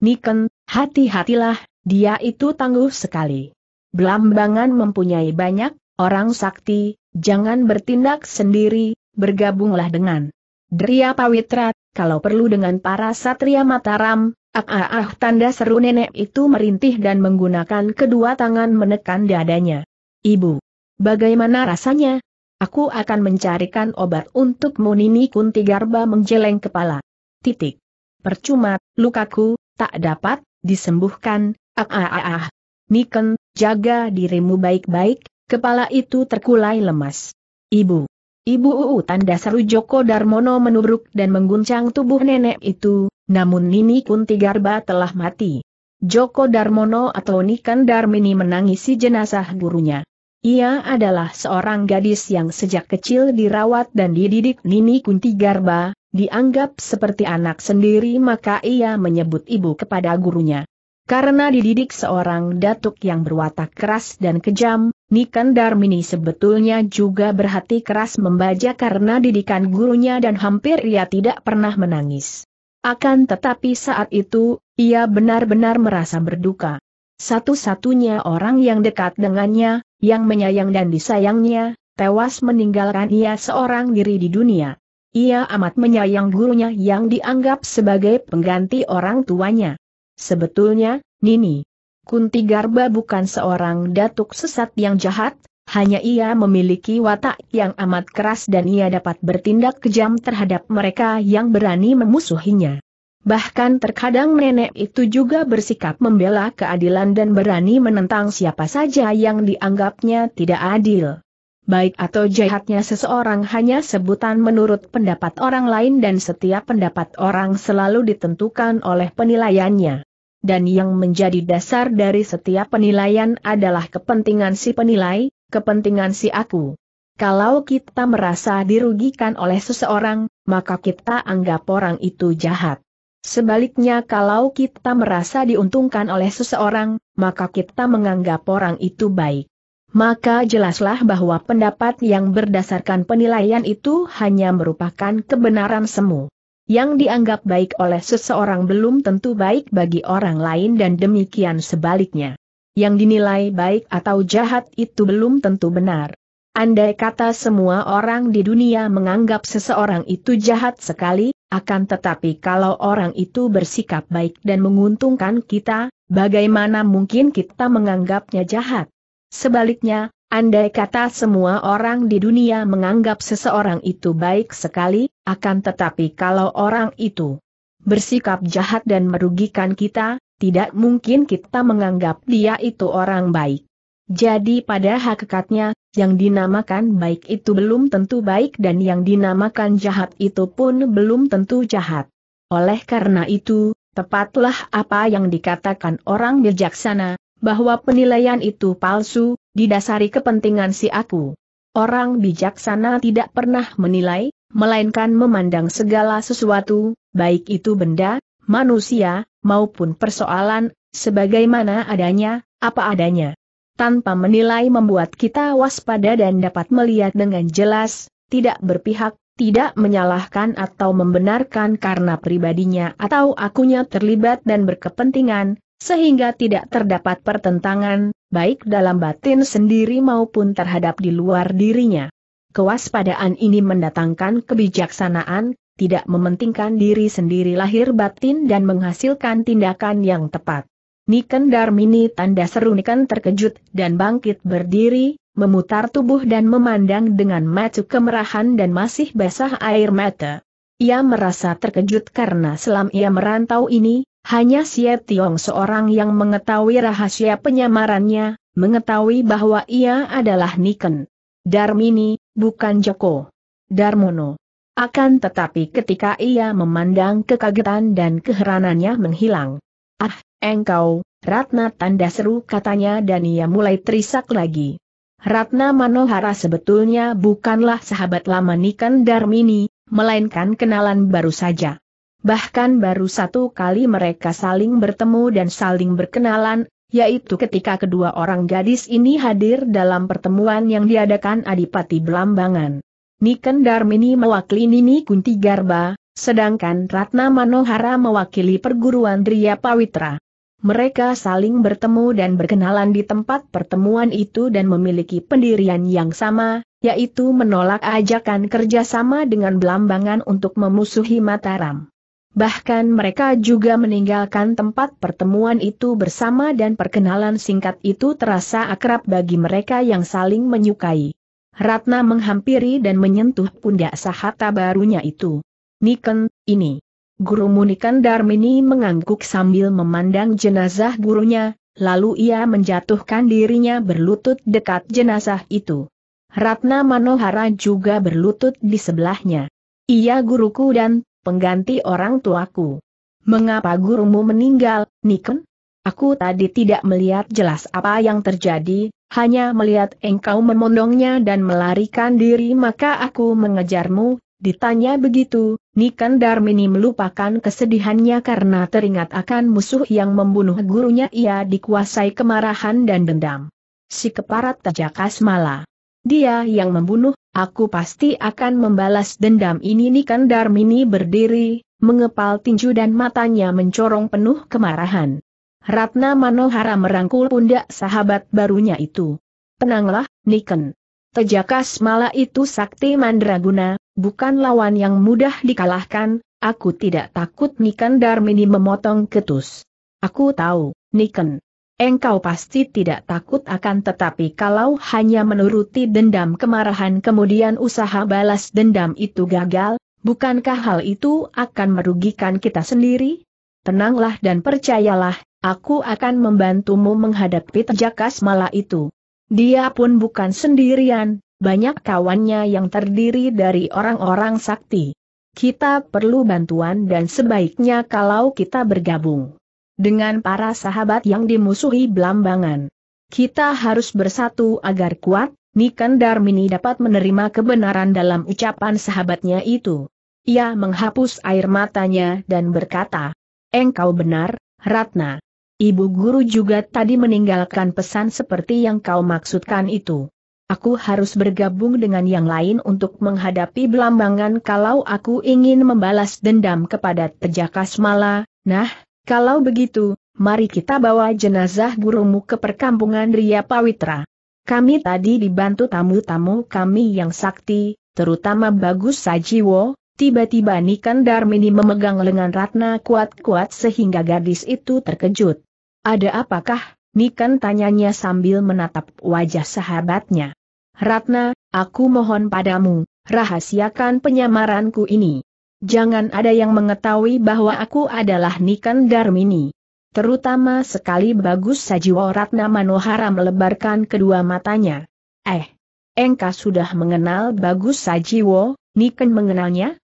Niken, hati-hatilah, dia itu tangguh sekali. Belambangan mempunyai banyak, orang sakti, jangan bertindak sendiri, bergabunglah dengan Dria Pawitra, kalau perlu dengan para satria Mataram, Ah, ah, ah, tanda seru nenek itu merintih dan menggunakan kedua tangan menekan dadanya. Ibu, bagaimana rasanya? Aku akan mencarikan obat untukmu Nini Kunti Garba menjeleng kepala. Titik. Percuma, lukaku, tak dapat, disembuhkan, ah ah ah ah. Niken, jaga dirimu baik-baik, kepala itu terkulai lemas. Ibu. Ibu uu tanda seru Joko Darmono menubruk dan mengguncang tubuh nenek itu, namun Nini Kunti Garba telah mati. Joko Darmono atau Nikan Darmini menangisi jenazah gurunya. Ia adalah seorang gadis yang sejak kecil dirawat dan dididik Nini Kunti Garba, dianggap seperti anak sendiri maka ia menyebut ibu kepada gurunya. Karena dididik seorang datuk yang berwatak keras dan kejam, Nikan Darmini sebetulnya juga berhati keras membaca karena didikan gurunya dan hampir ia tidak pernah menangis. Akan tetapi saat itu, ia benar-benar merasa berduka. Satu-satunya orang yang dekat dengannya, yang menyayang dan disayangnya, tewas meninggalkan ia seorang diri di dunia. Ia amat menyayang gurunya yang dianggap sebagai pengganti orang tuanya. Sebetulnya, Nini Kunti Garba bukan seorang datuk sesat yang jahat, hanya ia memiliki watak yang amat keras dan ia dapat bertindak kejam terhadap mereka yang berani memusuhinya. Bahkan terkadang nenek itu juga bersikap membela keadilan dan berani menentang siapa saja yang dianggapnya tidak adil. Baik atau jahatnya seseorang hanya sebutan menurut pendapat orang lain dan setiap pendapat orang selalu ditentukan oleh penilaiannya dan yang menjadi dasar dari setiap penilaian adalah kepentingan si penilai, kepentingan si aku. Kalau kita merasa dirugikan oleh seseorang, maka kita anggap orang itu jahat. Sebaliknya kalau kita merasa diuntungkan oleh seseorang, maka kita menganggap orang itu baik. Maka jelaslah bahwa pendapat yang berdasarkan penilaian itu hanya merupakan kebenaran semu. Yang dianggap baik oleh seseorang belum tentu baik bagi orang lain dan demikian sebaliknya yang dinilai baik atau jahat itu belum tentu benar. Andai kata semua orang di dunia menganggap seseorang itu jahat sekali, akan tetapi kalau orang itu bersikap baik dan menguntungkan kita, bagaimana mungkin kita menganggapnya jahat? Sebaliknya, andai kata semua orang di dunia menganggap seseorang itu baik sekali, akan tetapi kalau orang itu bersikap jahat dan merugikan kita, tidak mungkin kita menganggap dia itu orang baik. Jadi pada hakikatnya, yang dinamakan baik itu belum tentu baik dan yang dinamakan jahat itu pun belum tentu jahat. Oleh karena itu, tepatlah apa yang dikatakan orang bijaksana, bahwa penilaian itu palsu, didasari kepentingan si aku. Orang bijaksana tidak pernah menilai, melainkan memandang segala sesuatu, baik itu benda, manusia, maupun persoalan, sebagaimana adanya, apa adanya. Tanpa menilai membuat kita waspada dan dapat melihat dengan jelas, tidak berpihak, tidak menyalahkan atau membenarkan karena pribadinya atau akunya terlibat dan berkepentingan, sehingga tidak terdapat pertentangan, baik dalam batin sendiri maupun terhadap di luar dirinya. Kewaspadaan ini mendatangkan kebijaksanaan, tidak mementingkan diri sendiri lahir batin dan menghasilkan tindakan yang tepat. Niken Darmini tanda seru Niken terkejut dan bangkit berdiri, memutar tubuh dan memandang dengan mata kemerahan dan masih basah air mata. Ia merasa terkejut karena selam ia merantau ini, hanya Xie Tiong seorang yang mengetahui rahasia penyamarannya, mengetahui bahwa ia adalah Niken. Darmini, bukan Joko. Darmono. Akan tetapi ketika ia memandang kekagetan dan keheranannya menghilang. Ah, engkau, Ratna tanda seru katanya dan ia mulai terisak lagi. Ratna Manohara sebetulnya bukanlah sahabat lama Niken Darmini, melainkan kenalan baru saja. Bahkan baru satu kali mereka saling bertemu dan saling berkenalan, yaitu ketika kedua orang gadis ini hadir dalam pertemuan yang diadakan Adipati Belambangan. Niken Darmini mewakili Nini Kunti Garba, sedangkan Ratna Manohara mewakili perguruan Dria Pawitra. Mereka saling bertemu dan berkenalan di tempat pertemuan itu dan memiliki pendirian yang sama, yaitu menolak ajakan kerjasama dengan Belambangan untuk memusuhi Mataram. Bahkan mereka juga meninggalkan tempat pertemuan itu bersama dan perkenalan singkat itu terasa akrab bagi mereka yang saling menyukai. Ratna menghampiri dan menyentuh pundak sahata barunya itu. Niken, ini. Guru Munikan Darmini mengangguk sambil memandang jenazah gurunya, lalu ia menjatuhkan dirinya berlutut dekat jenazah itu. Ratna Manohara juga berlutut di sebelahnya. Ia guruku dan pengganti orang tuaku. Mengapa gurumu meninggal, Niken? Aku tadi tidak melihat jelas apa yang terjadi, hanya melihat engkau memondongnya dan melarikan diri maka aku mengejarmu, ditanya begitu, Niken Darmini melupakan kesedihannya karena teringat akan musuh yang membunuh gurunya ia dikuasai kemarahan dan dendam. Si keparat tajakas malah. Dia yang membunuh, aku pasti akan membalas dendam ini Niken Darmini berdiri, mengepal tinju dan matanya mencorong penuh kemarahan. Ratna Manohara merangkul pundak sahabat barunya itu. Tenanglah, Niken. Tejakas mala itu sakti mandraguna, bukan lawan yang mudah dikalahkan, aku tidak takut Niken Darmini memotong ketus. Aku tahu, Niken. Engkau pasti tidak takut akan tetapi kalau hanya menuruti dendam kemarahan kemudian usaha balas dendam itu gagal, bukankah hal itu akan merugikan kita sendiri? Tenanglah dan percayalah, aku akan membantumu menghadapi terjakas malah itu. Dia pun bukan sendirian, banyak kawannya yang terdiri dari orang-orang sakti. Kita perlu bantuan dan sebaiknya kalau kita bergabung dengan para sahabat yang dimusuhi blambangan. Kita harus bersatu agar kuat, Niken Darmini dapat menerima kebenaran dalam ucapan sahabatnya itu. Ia menghapus air matanya dan berkata, Engkau benar, Ratna. Ibu guru juga tadi meninggalkan pesan seperti yang kau maksudkan itu. Aku harus bergabung dengan yang lain untuk menghadapi Belambangan kalau aku ingin membalas dendam kepada Tejakas Mala. Nah, kalau begitu, mari kita bawa jenazah gurumu ke perkampungan Ria Pawitra. Kami tadi dibantu tamu-tamu kami yang sakti, terutama Bagus Sajiwo, Tiba-tiba Nikan Darmini memegang lengan Ratna kuat-kuat sehingga gadis itu terkejut. Ada apakah? Nikan tanyanya sambil menatap wajah sahabatnya. Ratna, aku mohon padamu, rahasiakan penyamaranku ini. Jangan ada yang mengetahui bahwa aku adalah Nikan Darmini. Terutama sekali bagus sajiwa Ratna Manohara melebarkan kedua matanya. Eh, engkau sudah mengenal bagus sajiwa? Nikan mengenalnya?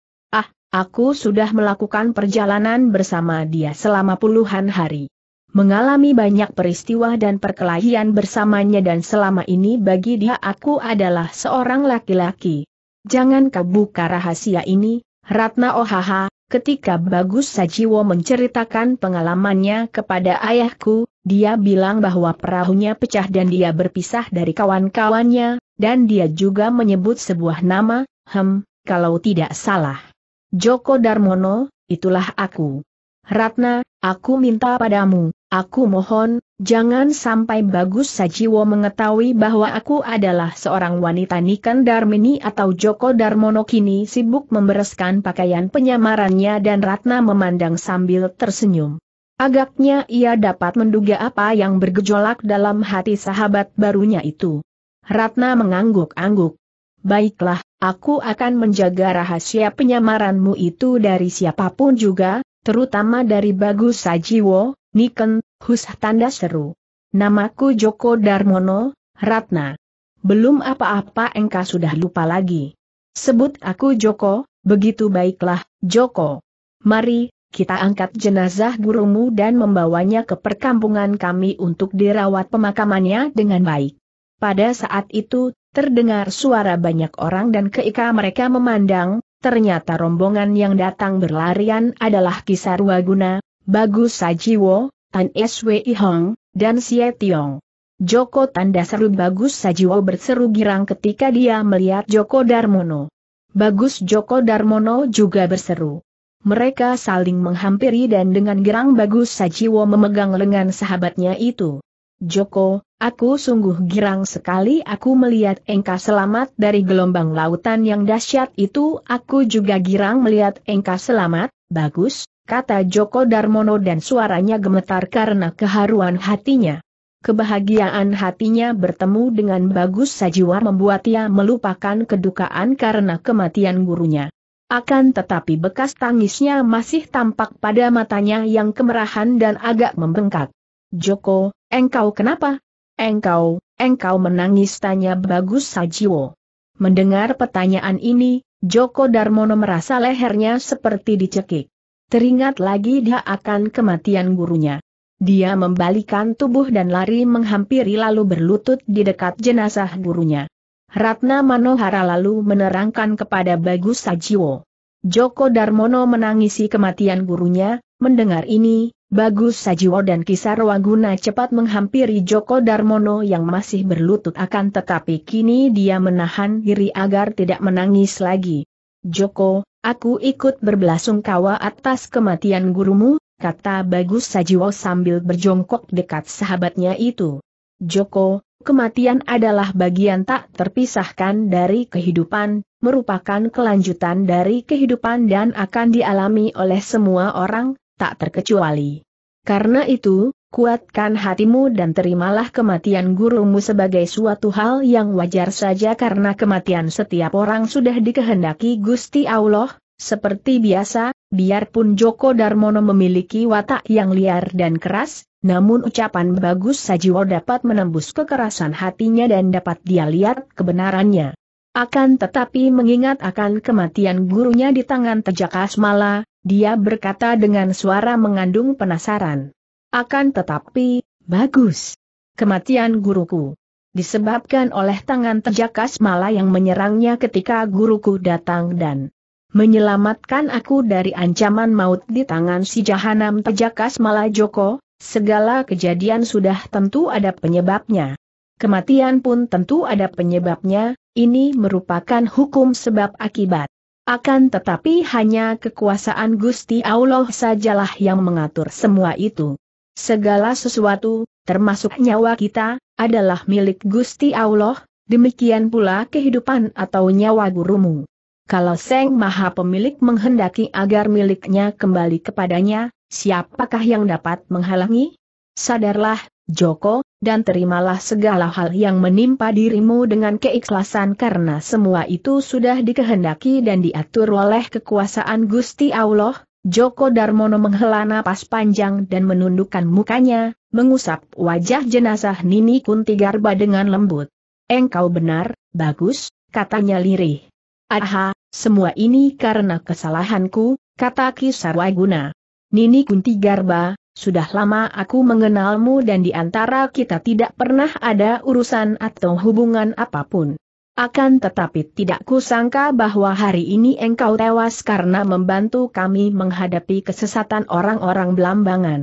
Aku sudah melakukan perjalanan bersama dia selama puluhan hari. Mengalami banyak peristiwa dan perkelahian bersamanya dan selama ini bagi dia aku adalah seorang laki-laki. Jangan kau buka rahasia ini, Ratna Ohaha, oh, ketika Bagus Sajiwo menceritakan pengalamannya kepada ayahku, dia bilang bahwa perahunya pecah dan dia berpisah dari kawan-kawannya, dan dia juga menyebut sebuah nama, hem, kalau tidak salah. Joko Darmono, itulah aku. Ratna, aku minta padamu, aku mohon, jangan sampai Bagus Sajiwo mengetahui bahwa aku adalah seorang wanita Niken Darmini atau Joko Darmono kini sibuk membereskan pakaian penyamarannya dan Ratna memandang sambil tersenyum. Agaknya ia dapat menduga apa yang bergejolak dalam hati sahabat barunya itu. Ratna mengangguk-angguk. Baiklah, Aku akan menjaga rahasia penyamaranmu itu dari siapapun juga, terutama dari Bagus Sajiwo, Niken, Hus tanda seru. Namaku Joko Darmono, Ratna. Belum apa-apa engkau sudah lupa lagi. Sebut aku Joko, begitu baiklah, Joko. Mari, kita angkat jenazah gurumu dan membawanya ke perkampungan kami untuk dirawat pemakamannya dengan baik. Pada saat itu, Terdengar suara banyak orang dan keika mereka memandang, ternyata rombongan yang datang berlarian adalah Kisar Waguna, Bagus Sajiwo, Tan Swi Hong, dan Xie Tiong. Joko tanda seru Bagus Sajiwo berseru girang ketika dia melihat Joko Darmono. Bagus Joko Darmono juga berseru. Mereka saling menghampiri dan dengan girang Bagus Sajiwo memegang lengan sahabatnya itu. Joko, aku sungguh girang sekali aku melihat engkau selamat dari gelombang lautan yang dahsyat itu. Aku juga girang melihat engkau selamat, bagus, kata Joko Darmono dan suaranya gemetar karena keharuan hatinya. Kebahagiaan hatinya bertemu dengan Bagus Sajiwa membuat ia melupakan kedukaan karena kematian gurunya. Akan tetapi bekas tangisnya masih tampak pada matanya yang kemerahan dan agak membengkak. Joko, Engkau kenapa? Engkau, engkau menangis tanya Bagus Sajiwo. Mendengar pertanyaan ini, Joko Darmono merasa lehernya seperti dicekik. Teringat lagi dia akan kematian gurunya. Dia membalikan tubuh dan lari menghampiri lalu berlutut di dekat jenazah gurunya. Ratna Manohara lalu menerangkan kepada Bagus Sajiwo. Joko Darmono menangisi kematian gurunya, mendengar ini, Bagus Sajiwo dan Kisar Waguna cepat menghampiri Joko Darmono yang masih berlutut akan tetapi kini dia menahan diri agar tidak menangis lagi. Joko, aku ikut berbelasungkawa atas kematian gurumu, kata Bagus Sajiwo sambil berjongkok dekat sahabatnya itu. Joko, kematian adalah bagian tak terpisahkan dari kehidupan, merupakan kelanjutan dari kehidupan dan akan dialami oleh semua orang, tak terkecuali. Karena itu, kuatkan hatimu dan terimalah kematian gurumu sebagai suatu hal yang wajar saja karena kematian setiap orang sudah dikehendaki Gusti Allah, seperti biasa, biarpun Joko Darmono memiliki watak yang liar dan keras, namun ucapan bagus Sajiwo dapat menembus kekerasan hatinya dan dapat dia lihat kebenarannya. Akan tetapi mengingat akan kematian gurunya di tangan Tejakasmala, Asmala, dia berkata dengan suara mengandung penasaran. Akan tetapi, bagus. Kematian guruku. Disebabkan oleh tangan terjakas mala yang menyerangnya ketika guruku datang dan menyelamatkan aku dari ancaman maut di tangan si jahanam terjakas mala Joko, segala kejadian sudah tentu ada penyebabnya. Kematian pun tentu ada penyebabnya, ini merupakan hukum sebab akibat. Akan tetapi hanya kekuasaan Gusti Allah sajalah yang mengatur semua itu. Segala sesuatu, termasuk nyawa kita, adalah milik Gusti Allah, demikian pula kehidupan atau nyawa gurumu. Kalau Seng Maha Pemilik menghendaki agar miliknya kembali kepadanya, siapakah yang dapat menghalangi? Sadarlah, Joko, dan terimalah segala hal yang menimpa dirimu dengan keikhlasan karena semua itu sudah dikehendaki dan diatur oleh kekuasaan Gusti Allah. Joko Darmono menghela napas panjang dan menundukkan mukanya, mengusap wajah jenazah Nini Kunti Garba dengan lembut. Engkau benar, bagus, katanya lirih. Aha, semua ini karena kesalahanku, kata Kisarwaguna. Nini Kunti Garba. Sudah lama aku mengenalmu dan di antara kita tidak pernah ada urusan atau hubungan apapun. Akan tetapi tidak kusangka bahwa hari ini engkau tewas karena membantu kami menghadapi kesesatan orang-orang belambangan.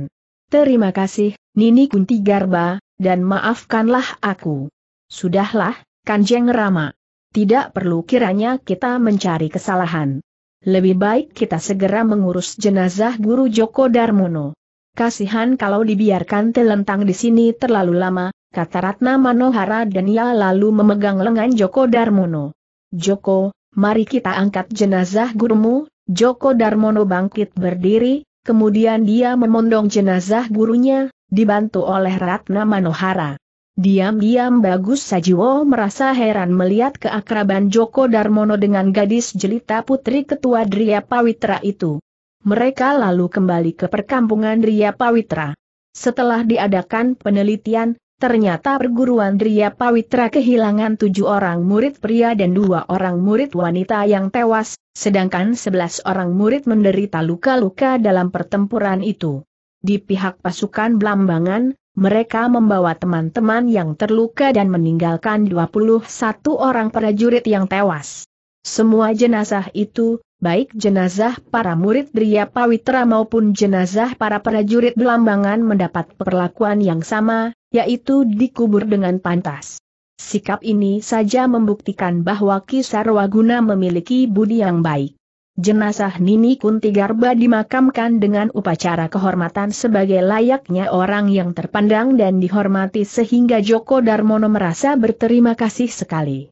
Terima kasih, Nini Kunti Garba, dan maafkanlah aku. Sudahlah, Kanjeng Rama. Tidak perlu kiranya kita mencari kesalahan. Lebih baik kita segera mengurus jenazah Guru Joko Darmono. Kasihan kalau dibiarkan telentang di sini terlalu lama, kata Ratna Manohara dan ia lalu memegang lengan Joko Darmono. Joko, mari kita angkat jenazah gurumu, Joko Darmono bangkit berdiri, kemudian dia memondong jenazah gurunya, dibantu oleh Ratna Manohara. Diam-diam Bagus Sajiwo merasa heran melihat keakraban Joko Darmono dengan gadis jelita putri ketua Dria Pawitra itu. Mereka lalu kembali ke perkampungan Ria Pawitra. Setelah diadakan penelitian, ternyata perguruan Ria Pawitra kehilangan tujuh orang murid pria dan dua orang murid wanita yang tewas, sedangkan sebelas orang murid menderita luka-luka dalam pertempuran itu. Di pihak pasukan Blambangan, mereka membawa teman-teman yang terluka dan meninggalkan 21 orang prajurit yang tewas. Semua jenazah itu, baik jenazah para murid Dria Pawitra maupun jenazah para prajurit Belambangan mendapat perlakuan yang sama, yaitu dikubur dengan pantas. Sikap ini saja membuktikan bahwa Kisarwaguna memiliki budi yang baik. Jenazah Nini Kunti Garba dimakamkan dengan upacara kehormatan sebagai layaknya orang yang terpandang dan dihormati sehingga Joko Darmono merasa berterima kasih sekali.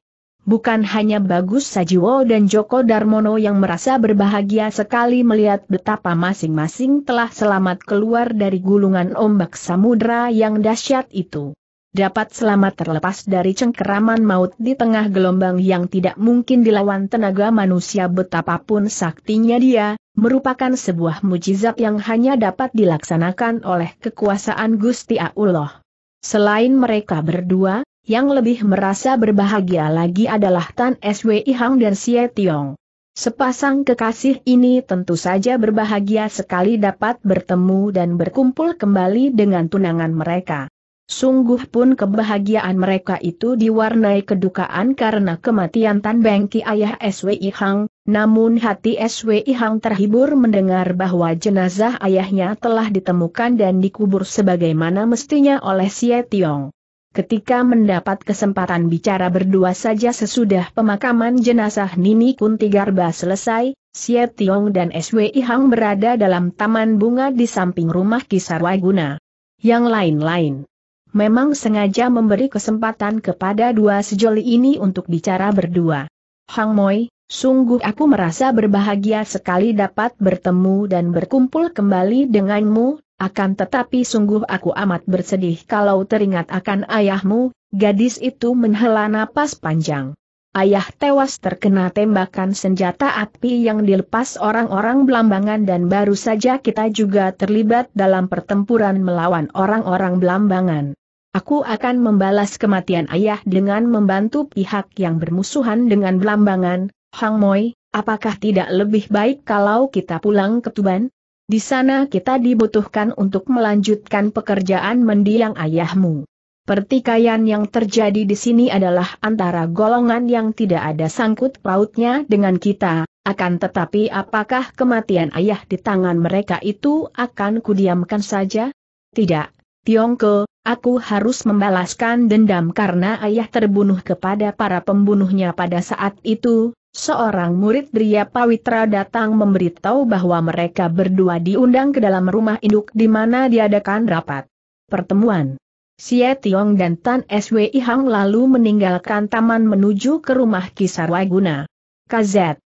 Bukan hanya Bagus Sajiwo dan Joko Darmono yang merasa berbahagia sekali melihat betapa masing-masing telah selamat keluar dari gulungan ombak samudera yang dahsyat itu. Dapat selamat terlepas dari cengkeraman maut di tengah gelombang yang tidak mungkin dilawan tenaga manusia betapapun saktinya dia, merupakan sebuah mujizat yang hanya dapat dilaksanakan oleh kekuasaan Gusti Allah. Selain mereka berdua, yang lebih merasa berbahagia lagi adalah Tan SWI Hang dan Xie Tiong. Sepasang kekasih ini tentu saja berbahagia sekali dapat bertemu dan berkumpul kembali dengan tunangan mereka. Sungguh pun kebahagiaan mereka itu diwarnai kedukaan karena kematian Tan Bengki ayah SWI Hang, namun hati SWI Hang terhibur mendengar bahwa jenazah ayahnya telah ditemukan dan dikubur sebagaimana mestinya oleh Xie Tiong. Ketika mendapat kesempatan bicara berdua saja sesudah pemakaman jenazah Nini Kunti Garba selesai, Xie Tiong dan SWI Hang berada dalam taman bunga di samping rumah Waguna. Yang lain-lain memang sengaja memberi kesempatan kepada dua sejoli ini untuk bicara berdua. Hang Moi, sungguh aku merasa berbahagia sekali dapat bertemu dan berkumpul kembali denganmu, akan tetapi sungguh aku amat bersedih kalau teringat akan ayahmu, gadis itu menghela napas panjang. Ayah tewas terkena tembakan senjata api yang dilepas orang-orang Belambangan dan baru saja kita juga terlibat dalam pertempuran melawan orang-orang Belambangan. Aku akan membalas kematian ayah dengan membantu pihak yang bermusuhan dengan Belambangan, Hang Moi, apakah tidak lebih baik kalau kita pulang ke Tuban? Di sana kita dibutuhkan untuk melanjutkan pekerjaan mendiang ayahmu. Pertikaian yang terjadi di sini adalah antara golongan yang tidak ada sangkut pautnya dengan kita, akan tetapi apakah kematian ayah di tangan mereka itu akan kudiamkan saja? Tidak, Tiongko, aku harus membalaskan dendam karena ayah terbunuh kepada para pembunuhnya pada saat itu, Seorang murid Dria Pawitra datang memberitahu bahwa mereka berdua diundang ke dalam rumah induk di mana diadakan rapat pertemuan. Sia Tiong dan Tan Swi Hang lalu meninggalkan taman menuju ke rumah Kisarwaguna. KZ